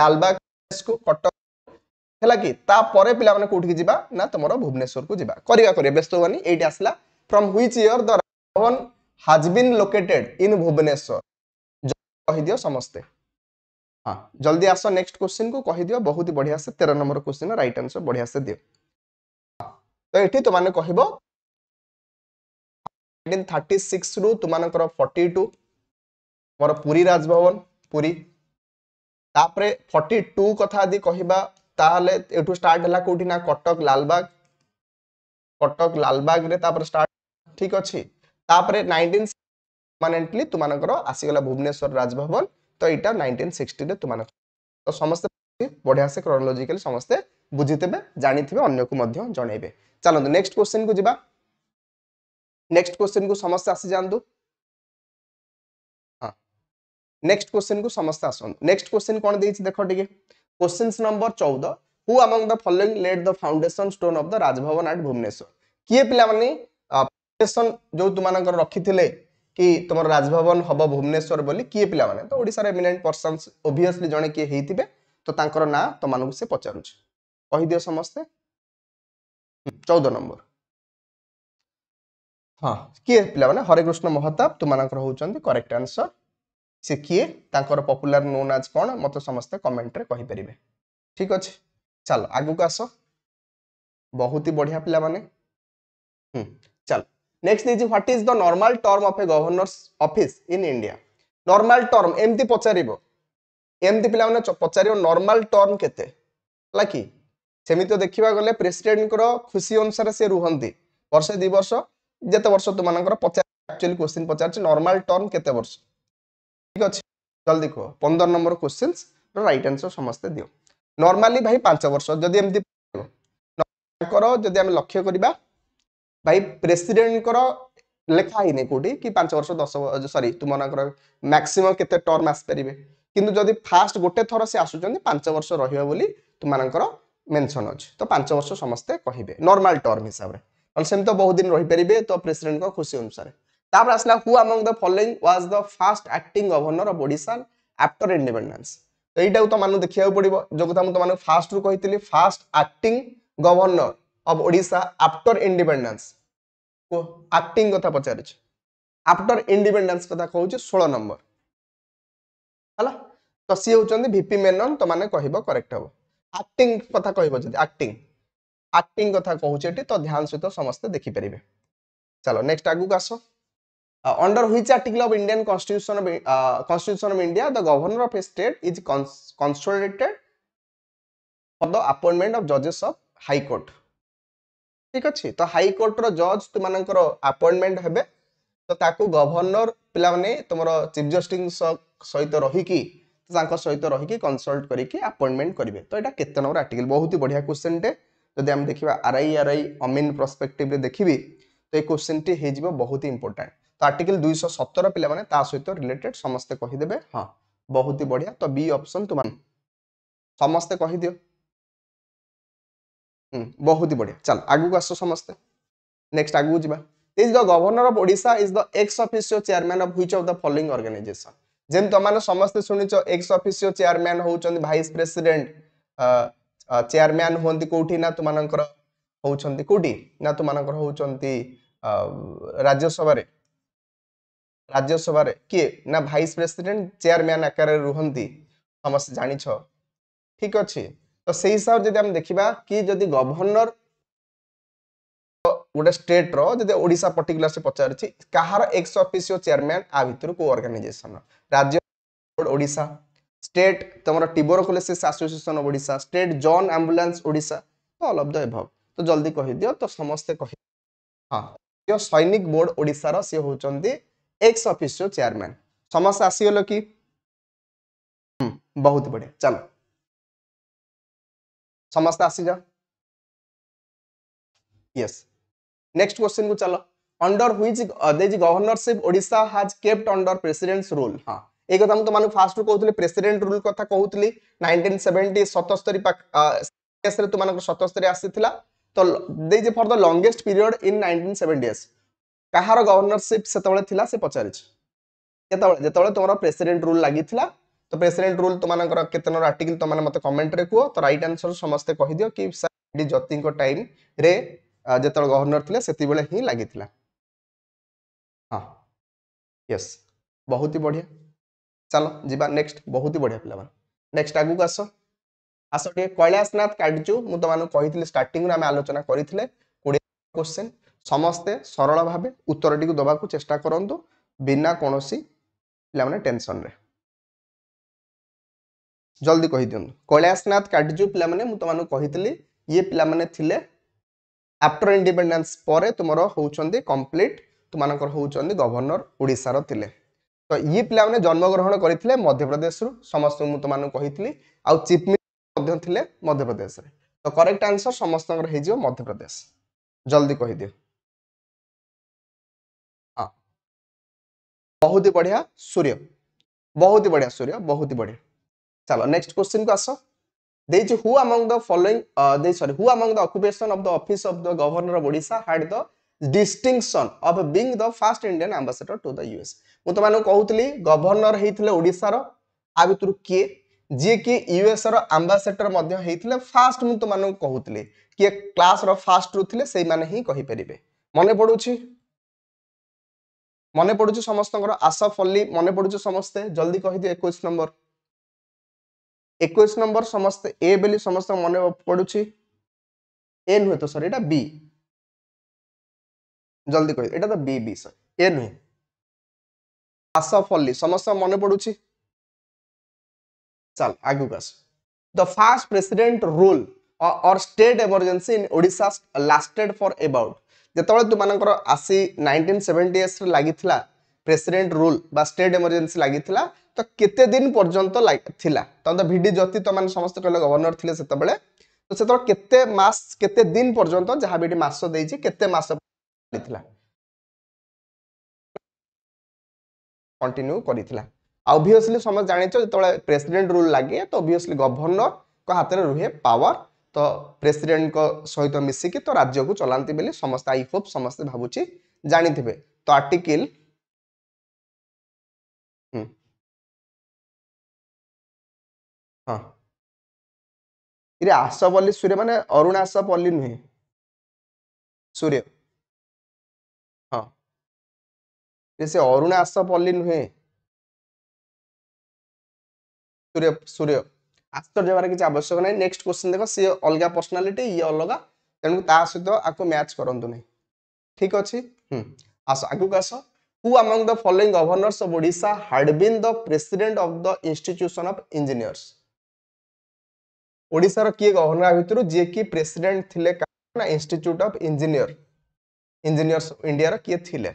লালবাগ কটক ହେଲା କି ତାପରେ ପିଲାମାନେ କୋଉଠିକି ଯିବା ନା ତମର ଭୁବନେଶ୍ୱରକୁ ଯିବା କରିବା କରିବା ବ୍ୟସ୍ତ ହୁଅନି ଏଇଠି ଆସିଲା from which year the Raj Bhavan has been located in Bhubaneswar କହିଦିଅ ସମସ୍ତେ हाँ जल्दी आस नेक्स्ट क्वेश्चन को कहीदि बहुत ही बढ़िया से तेरह नंबर क्वेश्चन रईट आंसर बढ़िया से दि
तो ये तुम कह थर्टी सिक्स रु तुम फर्टी टू मोर पुरी राजभवन पुरी
तापर फर्टी टू कथा यदि कहले यू स्टार्ट है ना कटक लालबाग कटक लालबाग रे स्टार्ट ठीक अच्छे नाइंटीन परमानेंटली तुम आसगला भुवनेश्वर राजभवन ତ ଏଇଟା ନାଇନଟିନ୍ ସିକ୍ସଟିରେ ତୁମାନେ ତ ସମସ୍ତେ ବଢ଼ିଆସେ କ୍ରୋନୋଲୋଜିକାଲି ସମସ୍ତେ ବୁଝିଥିବେ ଜାଣିଥିବେ ଅନ୍ୟକୁ ମଧ୍ୟ
ଜଣେଇବେ ଚାଲନ୍ତୁ ନେକ୍ସଟ କ୍ୱେଶ୍ଚିନ୍କୁ ଯିବା ନେକ୍ସଟ କ୍ୱେଶ୍ଚିନ୍କୁ ସମସ୍ତେ ଆସିଯାଆନ୍ତୁ ହଁ ନେକ୍ସଟ କ୍ୱେଶ୍ଚିନ୍କୁ ସମସ୍ତେ ଆସନ୍ତୁ ନେକ୍ସଟ କ୍ୱେଶ୍ଚିନ୍
କ'ଣ ଦେଇଛି ଦେଖ ଟିକେ କ୍ୱେଶ୍ଚିନ୍ସ ନମ୍ବର ଚଉଦ who among the following laid the foundation stone of the Raj Bhavan at Bhubaneswar କିଏ ପିଲାମାନେ ଫାଉଣ୍ଡେସନ ଯେଉଁ ତୁମାନଙ୍କର ରଖିଥିଲେ କି ତୁମର ରାଜଭବନ ହବ ଭୁବନେଶ୍ୱର ବୋଲି କିଏ ପିଲାମାନେ ତ ଓଡ଼ିଶାର ଏମିନେଣ୍ଟ ପର୍ସନ୍ସ ଓଭିୟସଲି ଜଣେ
କିଏ ହେଇଥିବେ ତ ତାଙ୍କର ନାଁ ତୁମମାନଙ୍କୁ ସେ ପଚାରୁଛି କହିଦିଅ ସମସ୍ତେ ଚଉଦ ନମ୍ବର ହଁ କିଏ ପିଲାମାନେ ହରେକୃଷ୍ଣ
ମହତାବ ତୁମମାନଙ୍କର ହେଉଛନ୍ତି କରେକ୍ଟ ଆନ୍ସର ସେ କିଏ ତାଙ୍କର ପପୁଲାର ନୋନ୍ ଆଜ୍ କ'ଣ ମୋତେ ସମସ୍ତେ କମେଣ୍ଟରେ କହିପାରିବେ ଠିକ୍ ଅଛି ଚାଲ ଆଗକୁ ଆସ ବହୁତ ହି ବଢ଼ିଆ ପିଲାମାନେ ହୁଁ ଚାଲ next is what is the normal term of a governor's office in India normal term ଏମିତି ପଚାରିବ ଏମିତି ପିଲାମାନେ ପଚାରିବ ନର୍ମାଲ ଟର୍ମ କେତେ ହେଲା କି ସେମିତି ଦେଖିବାକୁ ଗଲେ ପ୍ରେସିଡେଣ୍ଟଙ୍କର ଖୁସି ଅନୁସାରେ ସେ ରୁହନ୍ତି ବର୍ଷେ ଦୁଇ ବର୍ଷ ଯେତେ ବର୍ଷ ତୁମାନଙ୍କର ପଚାର ଆକ୍ଚୁଆଲି କ୍ୱେଶ୍ଚିନ୍ ପଚାରୁଛି ନର୍ମାଲ ଟର୍ମ କେତେ ବର୍ଷ ଠିକ ଅଛି ଜଲ୍ଦି କୁହ ପନ୍ଦର ନମ୍ବର କ୍ୱେଶ୍ଚିନ୍ସର ରାଇଟ୍ ଆନ୍ସର ସମସ୍ତେ ଦିଅ ନର୍ମାଲି ଭାଇ ପାଞ୍ଚ ବର୍ଷ ଯଦି ଏମିତି ତାଙ୍କର ଯଦି ଆମେ ଲକ୍ଷ୍ୟ କରିବା ଭାଇ ପ୍ରେସିଡେଣ୍ଟଙ୍କର ଲେଖା ହେଇନି କୋଉଠି କି ପାଞ୍ଚ ବର୍ଷ ଦଶ ସରି ତୁମମାନଙ୍କର ମ୍ୟାକ୍ସିମମ୍ କେତେ ଟର୍ମ ଆସିପାରିବେ କିନ୍ତୁ ଯଦି ଫାଷ୍ଟ ଗୋଟେ ଥର ସେ ଆସୁଛନ୍ତି ପାଞ୍ଚ ବର୍ଷ ରହିବ ବୋଲି ତୁମମାନଙ୍କର ମେନ୍ସନ୍ ଅଛି ତ ପାଞ୍ଚ ବର୍ଷ ସମସ୍ତେ କହିବେ ନର୍ମାଲ ଟର୍ମ ହିସାବରେ ନହେଲେ ସେମିତି ତ ବହୁତ ଦିନ ରହିପାରିବେ ତ ପ୍ରେସିଡେଣ୍ଟଙ୍କ ଖୁସି ଅନୁସାରେ ତାପରେ ଆସିଲା who among the following was the first acting governor of Odisha after independence ଏଇଟାକୁ ତମମାନଙ୍କୁ ଦେଖିବାକୁ ପଡ଼ିବ ଯୋଉ କଥା ମୁଁ ତମମାନଙ୍କୁ ଫାଷ୍ଟରୁ କହିଥିଲି first acting governor of Odisha after independence acting কথা পচারিছে আফটর ইন্ডিপেন্ডেন্স কথা কହୁଛି ষোল নম্বর ହେଲା ତ ସିଏ ହେଉଛନ୍ତି ଭିପି ମେନନ୍ ତମାନେ କହିବ କରେକ୍ଟ ହେବ ଆକ୍ଟିଂ କଥା କହିବ ଯଦି ଆକ୍ଟିଂ ଆକ୍ଟିଂ କଥା କହୁଛି ଏଠି ତ ଧ୍ୟାନ ସହିତ ସମସ୍ତେ ଦେଖିପାରିବେ ଚାଲ ନେକ୍ସଟ ଆଗକୁ ଆସ under which article of Indian constitution constitution of India the governor of a state is consolidated for the appointment of ଜଜେସ୍ ଅଫ୍ ହାଇକୋର୍ଟ ঠিক ଅଛି ତ ହାଇକୋର୍ଟର ଜଜ୍ ତୁମାନଙ୍କର ଆପଏଣ୍ଟମେଣ୍ଟ ହେବେ ତ ତାକୁ ଗଭର୍ଣ୍ଣର ପିଲାମାନେ ତୁମର ଚିଫ୍ ଜଷ୍ଟିସଙ୍କ ସହିତ ରହିକି ତାଙ୍କ ସହିତ ରହିକି କନସଲ୍ଟ କରିକି ଆପଏଣ୍ଟମେଣ୍ଟ କରିବେ ତ ଏଇଟା କେତେ ନମ୍ବର ଆର୍ଟିକଲ ବହୁତ ହି ବଢ଼ିଆ କ୍ୱେଶ୍ଚିନ୍ଟେ ଯଦି ଆମେ ଦେଖିବା ଆର୍ଆଇ ଆର୍ଆଇ ଅମିନ୍ ପ୍ରସ୍ପେକ୍ଟିଭରେ ଦେଖିବି ତ ଏ କ୍ୱେଶ୍ଚିନ୍ଟି ହେଇଯିବ ବହୁତ ହି ଇମ୍ପୋର୍ଟାଣ୍ଟ ତ ଆର୍ଟିକଲ ଦୁଇଶହ ସତର ପିଲାମାନେ ତା ସହିତ ରିଲେଟେଡ୍ ସମସ୍ତେ କହିଦେବେ ହଁ ବହୁତ ହି ବଢ଼ିଆ ତ ବି ଅପସନ୍
ତୁମାନେ ସମସ୍ତେ କହିଦିଅ ବହୁତ ହି ବଢ଼ିଆ ଚାଲ ଆଗକୁ ଆସ ସମସ୍ତେ ନେକ୍ସଟ ଆଗକୁ ଯିବା is the governor of Odisha is the ex
officio chairman of which of the following organization ଯେମିତି ତମମାନେ ସମସ୍ତେ ଶୁଣିଛ ଏକ୍ସ ଅଫିସିଓ ଚେୟାରମ୍ୟାନ୍ ହେଉଛନ୍ତି ଭାଇସ୍ ପ୍ରେସିଡେଣ୍ଟ ଚେୟାରମ୍ୟାନ୍ ହୁଅନ୍ତି କେଉଁଠି ନା ତୁମାନଙ୍କର ହେଉଛନ୍ତି କେଉଁଠି ନା ତୁମାନଙ୍କର ହେଉଛନ୍ତି ରାଜ୍ୟସଭାରେ ରାଜ୍ୟସଭାରେ କିଏ ନା ଭାଇସ୍ ପ୍ରେସିଡେଣ୍ଟ ଚେୟାରମ୍ୟାନ୍ ଆକାରରେ ରୁହନ୍ତି ସମସ୍ତେ ଜାଣିଛ ଠିକ ଅଛି तो से हिसाब से देखा कि जदि गवर्नर गोटे स्टेट रडा पर्टिकुला से पचारि कहार एक्स अफिशियो चेयरमैन आ भितर को अर्गानाइजेसन राज्य ओडा स्टेट तुम टिबोरकोलेसीस आसोसीएसन ओडा स्टेट जन आम्बुलांस ओडा तो अल अफ द एभव तो जल्दी कहीदि तो समस्ते कह हाँ सैनिक बोर्ड ओडार सी हूँ
एक्स अफिशियो चेयरमैन समस्त आसीगल कि बहुत बढ़िया चलो ସମସ୍ତେ ଆସିଯାଅ ୟେସ୍ ନେକ୍ସଟ କ୍ୱେଶ୍ଚିନ୍କୁ ଚାଲ ଅଣ୍ଡର ହୁଇଚ୍ ଦେଇଛି governorship
Odisha has kept under president rule ହଁ ଏଇ କଥା ମୁଁ ତୁମମାନଙ୍କୁ ଫାଷ୍ଟରୁ କହୁଥିଲି ପ୍ରେସିଡେଣ୍ଟ ରୁଲ୍ କଥା କହୁଥିଲି ନାଇନଟିନ୍ ସେଭେଣ୍ଟି ସତସ୍ତରୀ କେସ୍ରେ ତୁମମାନଙ୍କର ସତସ୍ତରୀ ଆସିଥିଲା ତ ଦେଇଛି for the longest period in nineteen seventies କାହାର ଗଭର୍ଣ୍ଣରସିପ୍ ସେତେବେଳେ ଥିଲା ସେ ପଚାରିଛି କେତେବେଳେ ଯେତେବେଳେ ତୁମର ପ୍ରେସିଡେଣ୍ଟ ରୁଲ୍ ଲାଗିଥିଲା ତ ପ୍ରେସିଡେଣ୍ଟ ରୁଲ ତୁମମାନଙ୍କର କେତେ ନମ୍ବର ଆର୍ଟିକଲ ତୁମମାନେ ମୋତେ କମେଣ୍ଟରେ କୁହ ତ ରାଇଟ୍ ଆନ୍ସର ସମସ୍ତେ କହିଦିଅ କି ସାର୍ ଡି ଜତିଙ୍କ ଟାଇମ୍ରେ
ଯେତେବେଳେ ଗଭର୍ଣ୍ଣର ଥିଲେ ସେତିକିବେଳେ ହିଁ ଲାଗିଥିଲା ହଁ ୟେସ୍ ବହୁତ ହି ବଢ଼ିଆ ଚାଲ ଯିବା ନେକ୍ସଟ ବହୁତ ହି ବଢ଼ିଆ ପିଲାମାନେ
ନେକ୍ସଟ ଆଗକୁ ଆସ ଆସ ଟିକେ କୈଳାସନାଥ କାଟଜୁ ମୁଁ ତୁମମାନଙ୍କୁ କହିଥିଲି ଷ୍ଟାର୍ଟିଂରୁ ଆମେ ଆଲୋଚନା କରିଥିଲେ କୋଡ଼ିଏ କୋଶ୍ଚିନ୍ ସମସ୍ତେ ସରଳ ଭାବେ ଉତ୍ତରଟିକୁ ଦେବାକୁ ଚେଷ୍ଟା କରନ୍ତୁ ବିନା କୌଣସି ପିଲାମାନେ ଟେନସନରେ ଜଲ୍ଦି କହିଦିଅନ୍ତୁ କୈଳାସନାଥ କାଟଜୁ ପିଲାମାନେ ମୁଁ ତୁମମାନଙ୍କୁ କହିଥିଲି ଇଏ ପିଲାମାନେ ଥିଲେ ଆଫ୍ଟର ଇଣ୍ଡିପେଣ୍ଡେନ୍ସ ପରେ ତୁମର ହେଉଛନ୍ତି କମ୍ପ୍ଲିଟ୍ ତୁମାନଙ୍କର ହେଉଛନ୍ତି ଗଭର୍ଣ୍ଣର ଓଡ଼ିଶାର ଥିଲେ ତ ଇଏ ପିଲାମାନେ ଜନ୍ମଗ୍ରହଣ କରିଥିଲେ ମଧ୍ୟପ୍ରଦେଶରୁ ସମସ୍ତଙ୍କୁ ମୁଁ ତୁମମାନଙ୍କୁ କହିଥିଲି
ଆଉ ଚିଫ୍ ମିନିଷ୍ଟର ମଧ୍ୟ ଥିଲେ ମଧ୍ୟପ୍ରଦେଶରେ ତ କରେକ୍ଟ ଆନ୍ସର ସମସ୍ତଙ୍କର ହେଇଯିବ ମଧ୍ୟପ୍ରଦେଶ ଜଲ୍ଦି କହିଦିଅ ବହୁତ ବଢ଼ିଆ ସୂର୍ଯ୍ୟ ବହୁତ ବଢ଼ିଆ ସୂର୍ଯ୍ୟ ବହୁତ ବଢ଼ିଆ चलो
नेक्स्ट क्वेश्चन को आसो there is who among the following uh, there sorry who among the occupation of the office of the governor of odisha had the distinction of being the first indian ambassador to the us ମୁଁ ତମାନଙ୍କୁ କହୁଥିଲି governor ହେଇଥିଲେ ଓଡ଼ିଶାର ଆ ଭିତରୁ କିଏ ଯିଏ କି ୟୁଏସ୍ର ambassador ମଧ୍ୟ ହେଇଥିଲେ ଫାଷ୍ଟ ମୁଁ ତମାନଙ୍କୁ କହୁଥିଲି କିଏ କ୍ଲାସର ଫାଷ୍ଟରୁ ଥିଲେ ସେଇମାନେ ହିଁ କହିପାରିବେ ମନେ ପଡ଼ୁଛି ମନେ ପଡ଼ୁଛି ସମସ୍ତଙ୍କର ଆଶା ଫଲି ମନେ ପଡ଼ୁଛି ସମସ୍ତେ ଜଲ୍ଦି କହିଦିଅ ଏକୋଇଶ ନମ୍ବର একুশ নম্বর সমস্তে এ বলে সমস্ত মনে পড়ুছি এ নুহে তো সরি এটা
বি জলদি কই এটা তো বি বি সরি এ নুহে আশফ অলি সমস্ত মনে পড়ুছি চাল
আগুক আস the first president rule or state emergency in Odisha lasted for about যেতবে তোমার আসি নাইনটিন সেভেন্টি এসে লাগিলা ପ୍ରେସିଡେଣ୍ଟ ରୁଲ୍ ବା ଷ୍ଟେଟ୍ ଏମର୍ଜେନ୍ସି ଲାଗିଥିଲା ତ କେତେ ଦିନ ପର୍ଯ୍ୟନ୍ତ ଥିଲା ତମେ ଭି ଡି ଜ୍ୟୋତି ତମେ ସମସ୍ତେ କହିଲେ ଗଭର୍ଣ୍ଣର ଥିଲେ ସେତେବେଳେ ତ ସେତେବେଳେ କେତେ ମାସ କେତେ ଦିନ ପର୍ଯ୍ୟନ୍ତ
ଯାହା ବି ଏଠି ମାସ ଦେଇଛି କେତେ ମାସ ଚାଲିଥିଲା କଣ୍ଟିନ୍ୟୁ କରିଥିଲା ଅଭିୟସଲି ସମସ୍ତେ ଜାଣିଛ ଯେତେବେଳେ ପ୍ରେସିଡେଣ୍ଟ ରୁଲ୍ ଲାଗେ ତ
ଅଭିୟସଲି ଗଭର୍ଣ୍ଣରଙ୍କ ହାତରେ ରୁହେ ପାୱାର ତ ପ୍ରେସିଡେଣ୍ଟଙ୍କ ସହିତ ମିଶିକି ତ
ରାଜ୍ୟକୁ ଚଲାନ୍ତି ବୋଲି ସମସ୍ତେ ଆଇଫୋପ୍ ସମସ୍ତେ ଭାବୁଛି ଜାଣିଥିବେ ତ ଆର୍ଟିକିଲ୍
ହଁ ଏ ଆସପଲ୍ଲୀ ସୂର୍ଯ୍ୟ ମାନେ ଅରୁଣାଶ ପଲ୍ଲୀ ନୁହେଁ ସୂର୍ଯ୍ୟ ହଁ ସେ ଅରୁଣାଶ ପଲ୍ଲୀ ନୁହେଁ ସୂର୍ଯ୍ୟ ସୂର୍ଯ୍ୟ
ଆଶ୍ଚର୍ଯ୍ୟ ହେବାର କିଛି ଆବଶ୍ୟକ ନାହିଁ ନେକ୍ସଟ କ୍ୱେଶ୍ଚିନ୍ ଦେଖ ସିଏ ଅଲଗା ପର୍ସନାଲିଟି ଇଏ ଅଲଗା ତେଣୁ ତା ସହିତ ଆକୁ ମ୍ୟାଚ୍ କରନ୍ତୁ ନାହିଁ ଠିକ ଅଛି ଆସ ଆଗକୁ ଆସ who among the following governors of Odisha had been the president of the institution of engineers ଓଡ଼ିଶାର କିଏ ଗଭର୍ଣ୍ଣର ଭିତରୁ ଯିଏକି ପ୍ରେସିଡେଣ୍ଟ ଥିଲେ ନା ଇନଷ୍ଟିଚ୍ୟୁଟ୍ ଅଫ୍ ଇଞ୍ଜିନିୟର ଇଞ୍ଜିନିୟର୍ସ ଇଣ୍ଡିଆର କିଏ ଥିଲେ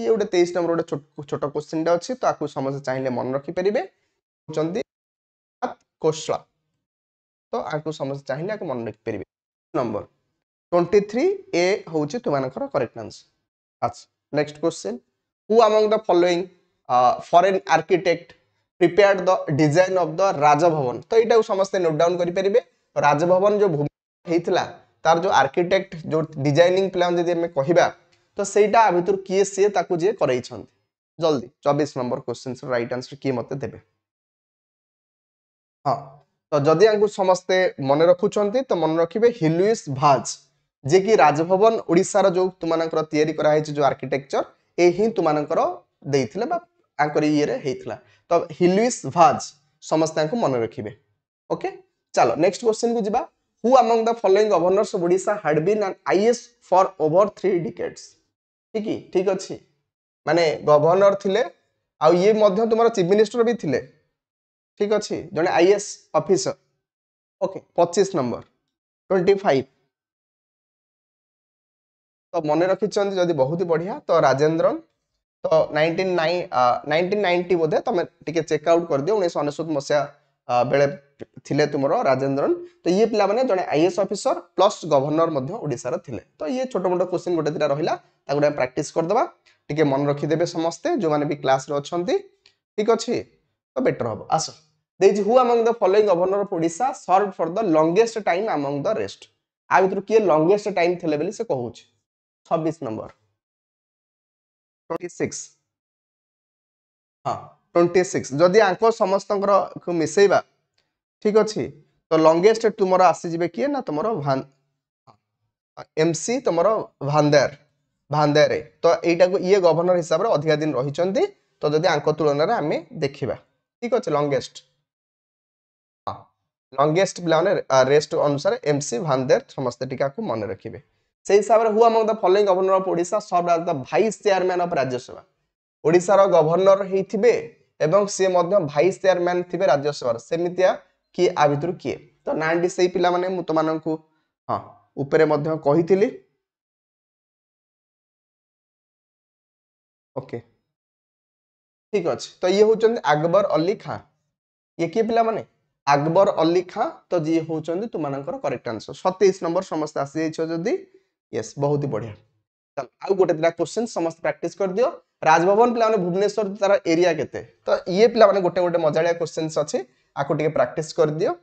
ଇଏ ଗୋଟେ ତେଇଶ ନମ୍ବର ଗୋଟେ ଛୋଟ କୋଶ୍ଚିନ୍ଟା ଅଛି ତ ଆକୁ ସମସ୍ତେ ଚାହିଁଲେ ମନେ ରଖିପାରିବେ ହେଉଛନ୍ତି କୋଶଳା ତ ଆକୁ ସମସ୍ତେ ଚାହିଁଲେ ଆକୁ ମନେ ରଖିପାରିବେ ନମ୍ବର ଟ୍ୱେଣ୍ଟି ଥ୍ରୀ ଏ ହେଉଛି ତୁମାନଙ୍କର କରେକ୍ଟ ଆନ୍ସର ଆଚ୍ଛା next question who among the following foreign architect prepared the design of the Raj Bhavan তো এইটাকে সমস্তে নোট ডাউন করে রাজভবন যে ভূমি হয়েছিল তার যে আর্কিটেক্ট যে ডিজাইনিং প্ল্যান যদি আমি কহবা তো সেইটা আ ভিতর কি সি তাকে যে করাইছেন জলদি চবিশ নম্বর কোশ্চিন রাইট আনসর কি মতো দেবে হ্যাঁ তো যদি আমি সমস্তে মনে রাখুচার তো মনে রাখবে হিলুইস ভাজ যে কি রাজভবন ওড়িশার যে তোমার তৈরি করা হয়েছে যে আর্কিটেকচর এই হি তোমার দিয়ে বা আঙ্কর ইয়ে হয়েছিল ତ ହିଲୁଇସ୍ ଭାଜ୍ ସମସ୍ତଙ୍କୁ ମନେ ରଖିବେ ଓକେ ଚାଲ ନେକ୍ସଟ କ୍ୱେଶ୍ଚିନ୍କୁ ଯିବା who among the following governors of Odisha had been and IAS for over three decades ଠିକ ଠିକ ଅଛି ମାନେ ଗଭର୍ଣ୍ଣର ଥିଲେ ଆଉ ଇଏ ମଧ୍ୟ ତୁମର ଚିଫ୍ ମିନିଷ୍ଟର ବି ଥିଲେ ଠିକ ଅଛି ଜଣେ ଆଇଏଏସ୍
ଅଫିସର ଓକେ ପଚିଶ ନମ୍ବର ଟ୍ୱେଣ୍ଟି ଫାଇଭ ତ ମନେ ରଖିଛନ୍ତି ଯଦି ବହୁତ ବଢ଼ିଆ ତ ରାଜେନ୍ଦ୍ରନ୍ ତ
ନାଇଣ୍ଟିନ୍ ନାଇ ନାଇଣ୍ଟିନ୍ ନାଇଣ୍ଟି ବୋଧେ ତମେ ଟିକେ ଚେକ୍ ଆଉଟ୍ କରିଦିଅ ଉଣେଇଶହ ଅନେଶ୍ୱତ ମସିହା ବେଳେ ଥିଲେ ତୁମର ରାଜେନ୍ଦ୍ରନ୍ ତ ଇଏ ପିଲାମାନେ ଜଣେ ଆଇଏଏସ୍ ଅଫିସର ପ୍ଲସ୍ ଗଭର୍ଣ୍ଣର ମଧ୍ୟ ଓଡ଼ିଶାର ଥିଲେ ତ ଇଏ ଛୋଟ ମୋଟ କୋଶ୍ଚିନ୍ ଗୋଟେ ଦୁଇଟା ରହିଲା ତାକୁ ଆମେ ପ୍ରାକ୍ଟିସ୍ କରିଦେବା ଟିକେ ମନେ ରଖିଦେବେ ସମସ୍ତେ ଯେଉଁମାନେ ବି କ୍ଲାସ୍ରେ ଅଛନ୍ତି ଠିକ୍ ଅଛି ତ ବେଟର୍ ହବ ଆସ ଦେଇଛି who among the following governor of Odisha serve for the longest time among the rest ଆ ଭିତରୁ କିଏ ଲଙ୍ଗେଷ୍ଟ
ଟାଇମ୍ ଥିଲେ ବୋଲି ସେ କହୁଛି ଛବିଶ ନମ୍ବର 26 ହଁ 26 ଯଦି ଆଙ୍କ ସମସ୍ତଙ୍କର ମିଶେଇବା
ঠিক ଅଛି ତ ଲଙ୍ଗେଷ୍ଟ ତୁମର ଆସିଯିବେ କିଏ ନା ତୁମର ଏମସି ତୁମର ଭାନ୍ଦାର ଭାନ୍ଦାରେ ତ ଏଇଟାକୁ ଇଏ ଗଭର୍ଣ୍ଣର ହିସାବରେ ଅଧିକା ଦିନ ରହିଛନ୍ତି ତ ଯଦି ଆଙ୍କ ତୁଳନାରେ ଆମେ ଦେଖିବା ଠିକ ଅଛି ଲଙ୍ଗେଷ୍ଟ ଲଙ୍ଗେଷ୍ଟ ପିଲାମାନେ ରେଷ୍ଟ ଅନୁସାରେ ଏମସି ଭାନ୍ଦେର ସମସ୍ତେ ଟିକାକୁ ମନେ ରଖିବେ সেই হিসাবে who among the following governor of Odisha serve as the vice chairman of Rajya Sabha ওড়িশার গভর্নর হইথিবে এবং সি মধ্য ভাইস চেয়ারম্যান থিবে রাজ্যসভার সেমিতিয়া
কি আ ভিতর কি তো নাটি সেই পিলা মানে মু তোমাকে হ্যাঁ উপরে মধ্য
কহিলি ওকে ঠিক আছে তো ইয়ে হচ্ছেন আকবর অলি খাঁ ইয়ে কি পিলা মানে
আকবর অলি খাঁ তো যে হচ্ছেন তোমার করেক্ট আনসর সতেইশ নম্বর সমস্ত আসি যাই যদি यस बहुत ही बढ़िया चल आउ गोटे दिटा क्वेश्चन समस्त प्रैक्टिस कर दियो राजभवन पिला भुवनेश्वर तार एरिया केते तो ये पिला माने गोटे गोटे मजाड़िया क्वेश्चंस अछि आको टिके प्रैक्टिस कर दियो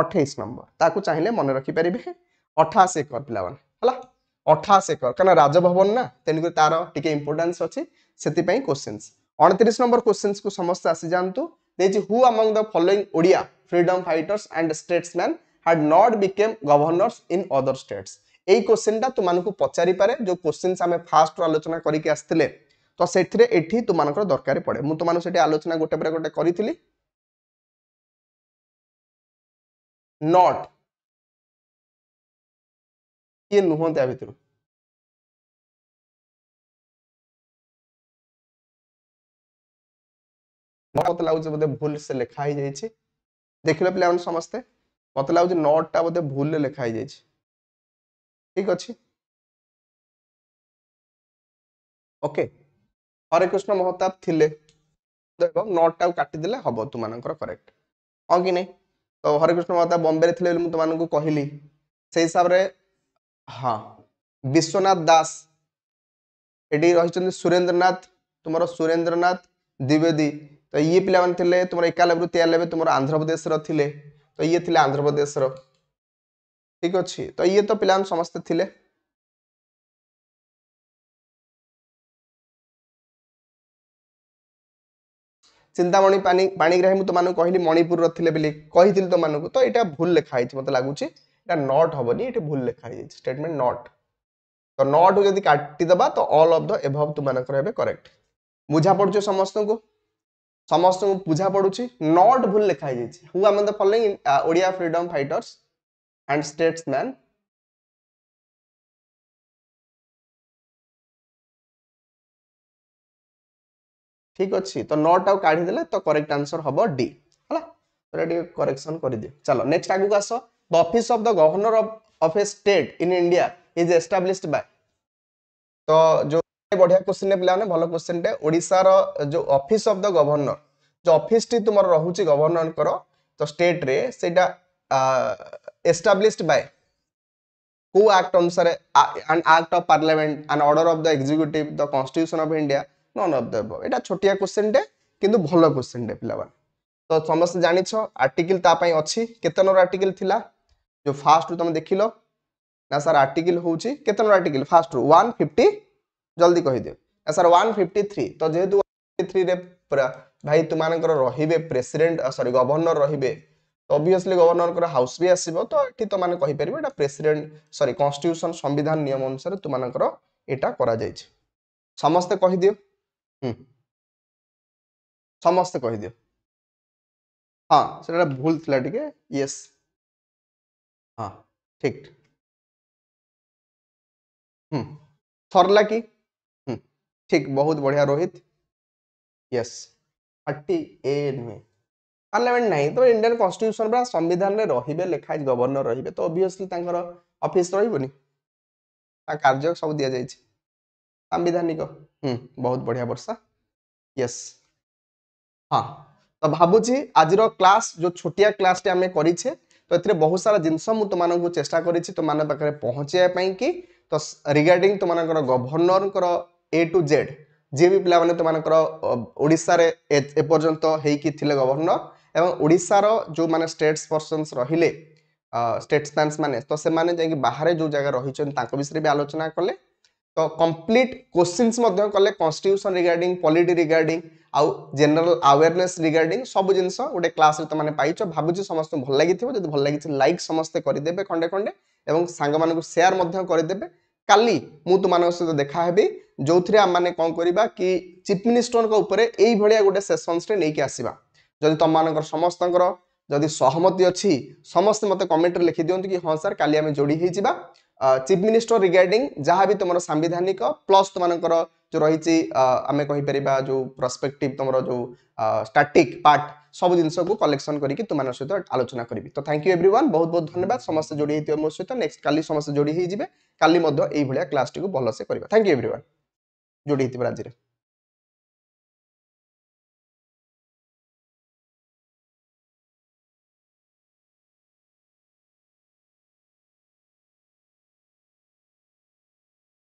28 नंबर ताको चाहिए मन रखि परिबे 28 एकर पिला माने हला 28 एकर कारण राजभवन ना तेनु तार टिके इंपोर्टेंस अछि सेति पई क्वेश्चंस 29 नंबर क्वेश्चंस को समस्त आसी जानतु देछि who among the following Odia freedom fighters and statesman had not became governors in other states এই କୋଶ୍ଚିନ୍ଟା ତୁମମାନଙ୍କୁ ପଚାରିପାରେ ଯେଉଁ କୋଶ୍ଚିନ୍ସ ଆମେ ଫାଷ୍ଟରୁ ଆଲୋଚନା କରିକି ଆସିଥିଲେ ତ ସେଥିରେ ଏଠି
ତୁମମାନଙ୍କର ଦରକାର ପଡ଼େ ମୁଁ ତୁମମାନଙ୍କୁ ସେଠି ଆଲୋଚନା ଗୋଟେ ପରେ ଗୋଟେ କରିଥିଲି ନଟ୍ କିଏ ନୁହଁ ତା ଭିତରୁ ମତେ ଲାଗୁଛି ବୋଧେ ଭୁଲ ସେ ଲେଖା ହେଇଯାଇଛି ଦେଖିଲ
ପିଲାମାନେ ସମସ୍ତେ ମତେ ଲାଗୁଛି ନଟ୍ଟା ବୋଧେ ଭୁଲରେ ଲେଖା ହେଇଯାଇଛି ঠিক ଅଛି ଓକେ ହରେକୃଷ୍ଣ ମହତାବ ଥିଲେ ଏବଂ ନଅଟାକୁ କାଟିଦେଲେ ହବ ତୁମାନଙ୍କର କରେକ୍ଟ ହଁ କି ନାହିଁ
ତ ହରେକୃଷ୍ଣ ମହତାବ ବମ୍ବେରେ ଥିଲେ ବୋଲି ମୁଁ ତୁମମାନଙ୍କୁ କହିଲି ସେଇ ହିସାବରେ ହଁ ବିଶ୍ୱନାଥ ଦାସ ଏଠି ରହିଛନ୍ତି ସୁରେନ୍ଦ୍ରନାଥ ତୁମର ସୁରେନ୍ଦ୍ରନାଥ ଦ୍ୱିବେଦୀ ତ ଇଏ ପିଲାମାନେ ଥିଲେ ତୁମର ଏକାଲବେରୁ ତେୟାଲବେ ତୁମର ଆନ୍ଧ୍ରପ୍ରଦେଶର ଥିଲେ
ତ ଇଏ ଥିଲେ ଆନ୍ଧ୍ରପ୍ରଦେଶର ठीक अच्छे तो ये तो ପିଲାମାନେ ସମସ୍ତେ थे চিন্তামণি পানি পাণিগ্রাহী ମୁଁ তোমাମାନଙ୍କୁ କହିଲି ମଣିପୁରର ଥିଲେ ବୋଲି
କହିଥିଲି তোমাମାନଙ୍କୁ ତ ଏଇଟା ଭୁଲ ଲେଖା ହେଇଛି ମୋତେ ଲାଗୁଛି এটা নট হবনি এটা ভুল লেখা হয়েছে স্টেটমেন্ট নট তো নট যদি কাটি দেবা তো অল অফ দ এভভ তোমার এবে করেক্ট বুঝা পড়ছে সমস্ত সমস্ত বুঝা পড়ুছি নট ভুল লেখা হয়েছে who among following
Odia freedom fighters and statesman ঠিক আছে তো নটাও কাঢ়ি দিলে তো করেক্ট আনসর হব ডি হলা এটা টিকে করেকশন
করে দিও চলো নেক্সট আগুক আস the office of the governor of a state in India is established by তো যে বঢ়িয়া কোশ্চিন পিলানে ভাল কোশ্চিনটে ওড়িশার যে অফিস অফ দ গভর্নর যে অফিসটি তোমার রহুচি গভর্নরঙ্কর তো স্টেট্রে সেটা uh, established by who act on sir an act of parliament an order of the executive the constitution of india none of the above এটা ছোটিয়া কোশ্চেন ডে কিন্তু ভালো কোশ্চেন ডে পিলাମାନେ তো সমস্ত জানিছ আর্টিকেল তা পাই অছি কেতে নম্বর আর্টিকেল থিলা যে ফার্স্ট রু তুমি দেখিলো না স্যার আর্টিকেল হচ্ছে কেতে নম্বর আর্টিকেল ফার্স্ট রু 150 জলদি কই দিও না স্যার 153 তো যেহেতু 153 রে ভাই তোমাদের রহিবে প্রেসিডেন্ট সরি গভর্নর রহিবে অবভিয়সলি গভর্নরଙ୍କର ହାଉସ୍ ବି ଆସିବ ତ ଏଠି ତମାନେ କହିପାରିବ ଏଇଟା ପ୍ରେସିଡେଣ୍ଟ ସରି କନଷ୍ଟିଟ୍ୟୁସନ ସମ୍ବିଧାନ
ନିୟମ ଅନୁସାରେ ତୁମାନଙ୍କର ଏଇଟା କରାଯାଇଛି ସମସ୍ତେ କହିଦିଅ
ସମସ୍ତେ କହିଦିଅ ହଁ ସେଟା ଭୁଲ ଥିଲା ଟିକେ ୟେସ୍ ହଁ ଠିକ ହୁଁ ସରଲା କି ହୁଁ ଠିକ ବହୁତ ବଢ଼ିଆ ରୋହିତ
ୟେସ୍ ଥାର୍ଟି ଏ ନୁହେଁ ପାର୍ଲାମେଣ୍ଟ ନାହିଁ ତ ଇଣ୍ଡିଆନ୍ କନଷ୍ଟିଟ୍ୟୁସନ
ବା ସମ୍ବିଧାନରେ ରହିବେ ଲେଖା ହେଇଛି ଗଭର୍ଣ୍ଣର ରହିବେ ତ ଅବଭିୟସଲି ତାଙ୍କର ଅଫିସ୍ ରହିବନି ତା କାର୍ଯ୍ୟ ସବୁ ଦିଆଯାଇଛି ସାମ୍ବିଧାନିକ ହୁଁ ବହୁତ ବଢ଼ିଆ ବର୍ଷା ୟେସ୍ ହଁ ତ ଭାବୁଛି ଆଜିର କ୍ଲାସ୍ ଯେଉଁ ଛୋଟିଆ କ୍ଲାସ୍ଟି ଆମେ କରିଛେ ତ ଏଥିରେ ବହୁତ ସାରା ଜିନିଷ ମୁଁ ତୁମମାନଙ୍କୁ ଚେଷ୍ଟା କରିଛି ତୁମମାନଙ୍କ ପାଖରେ ପହଞ୍ଚାଇବା ପାଇଁ କି ତ ରିଗାର୍ଡିଂ ତୁମମାନଙ୍କର ଗଭର୍ଣ୍ଣରଙ୍କର ଏ ଟୁ ଜେଡ୍ ଯିଏ ବି ପିଲାମାନେ ତୁମମାନଙ୍କର ଓଡ଼ିଶାରେ ଏପର୍ଯ୍ୟନ୍ତ ହେଇକି ଥିଲେ ଗଭର୍ଣ୍ଣର এবং ଓଡ଼ିଶାର ଯେଉଁମାନେ ଷ୍ଟେଟ୍ସ ପର୍ସନ୍ସ ରହିଲେ ଷ୍ଟେଟ୍ସମ୍ୟାନ୍ସ ମାନେ ତ ସେମାନେ ଯାଇକି ବାହାରେ ଯେଉଁ ଜାଗା ରହିଛନ୍ତି ତାଙ୍କ ବିଷୟରେ ବି ଆଲୋଚନା କଲେ ତ କମ୍ପ୍ଲିଟ୍ କୋଶ୍ଚିନ୍ସ ମଧ୍ୟ କଲେ କନଷ୍ଟିଟ୍ୟୁସନ୍ ରିଗାର୍ଡିଂ ପଲିଟି ରିଗାର୍ଡିଂ ଆଉ ଜେନେରାଲ ଆୱେରନେସ୍ ରିଗାର୍ଡିଂ ସବୁ ଜିନିଷ ଗୋଟେ କ୍ଲାସ୍ରେ ତୁମେ ପାଇଛ ଭାବୁଛି ସମସ୍ତଙ୍କୁ ଭଲ ଲାଗିଥିବ ଯଦି ଭଲ ଲାଗିଛି ଲାଇକ୍ ସମସ୍ତେ କରିଦେବେ ଖଣ୍ଡେ ଖଣ୍ଡେ ଏବଂ ସାଙ୍ଗମାନଙ୍କୁ ସେୟାର ମଧ୍ୟ କରିଦେବେ କାଲି ମୁଁ ତୁମାନଙ୍କ ସହିତ ଦେଖା ହେବି ଯେଉଁଥିରେ ଆମମାନେ କ'ଣ କରିବା କି ଚିଫ୍ ମିନିଷ୍ଟରଙ୍କ ଉପରେ ଏଇଭଳିଆ ଗୋଟେ ସେସନ୍ସରେ ନେଇକି ଆସିବା ଯଦି ତୁମମାନଙ୍କର ସମସ୍ତଙ୍କର ଯଦି ସହମତି ଅଛି ସମସ୍ତେ ମୋତେ କମେଣ୍ଟରେ ଲେଖିଦିଅନ୍ତୁ କି ହଁ ସାର୍ କାଲି ଆମେ ଯୋଡ଼ି ହେଇଯିବା ଚିଫ୍ ମିନିଷ୍ଟର ରିଗାର୍ଡିଂ ଯାହା ବି ତୁମର ସାମ୍ବିଧାନିକ ପ୍ଲସ୍ ତୁମମାନଙ୍କର ଯେଉଁ ରହିଛି ଆମେ କହିପାରିବା ଯେଉଁ ପ୍ରସ୍ପେକ୍ଟିଭ୍ ତୁମର ଯେଉଁ ଷ୍ଟାଟିକ୍ ପାର୍ଟ ସବୁ ଜିନିଷକୁ କଲେକ୍ସନ୍ କରିକି ତୁମମାନଙ୍କ ସହିତ ଆଲୋଚନା କରିବି ତ ଥ୍ୟାଙ୍କ ୟୁ ଏଭ୍ରି ବହୁତ ବହୁତ ଧନ୍ୟବାଦ ସମସ୍ତେ ଯୋଡ଼ି ହେଇଥିବେ ମୋ ସହିତ ନେକ୍ସଟ କାଲି ସମସ୍ତେ ଯୋଡ଼ି ହେଇଯିବେ କାଲି
ମଧ୍ୟ ଏଇଭଳିଆ କ୍ଲାସ୍ଟିକୁ ଭଲସେ କରିବା ଥ୍ୟାଙ୍କ ୟୁ ଏଭ୍ରି ଯୋଡ଼ି ହେଇଥିବେ ଆଜିରେ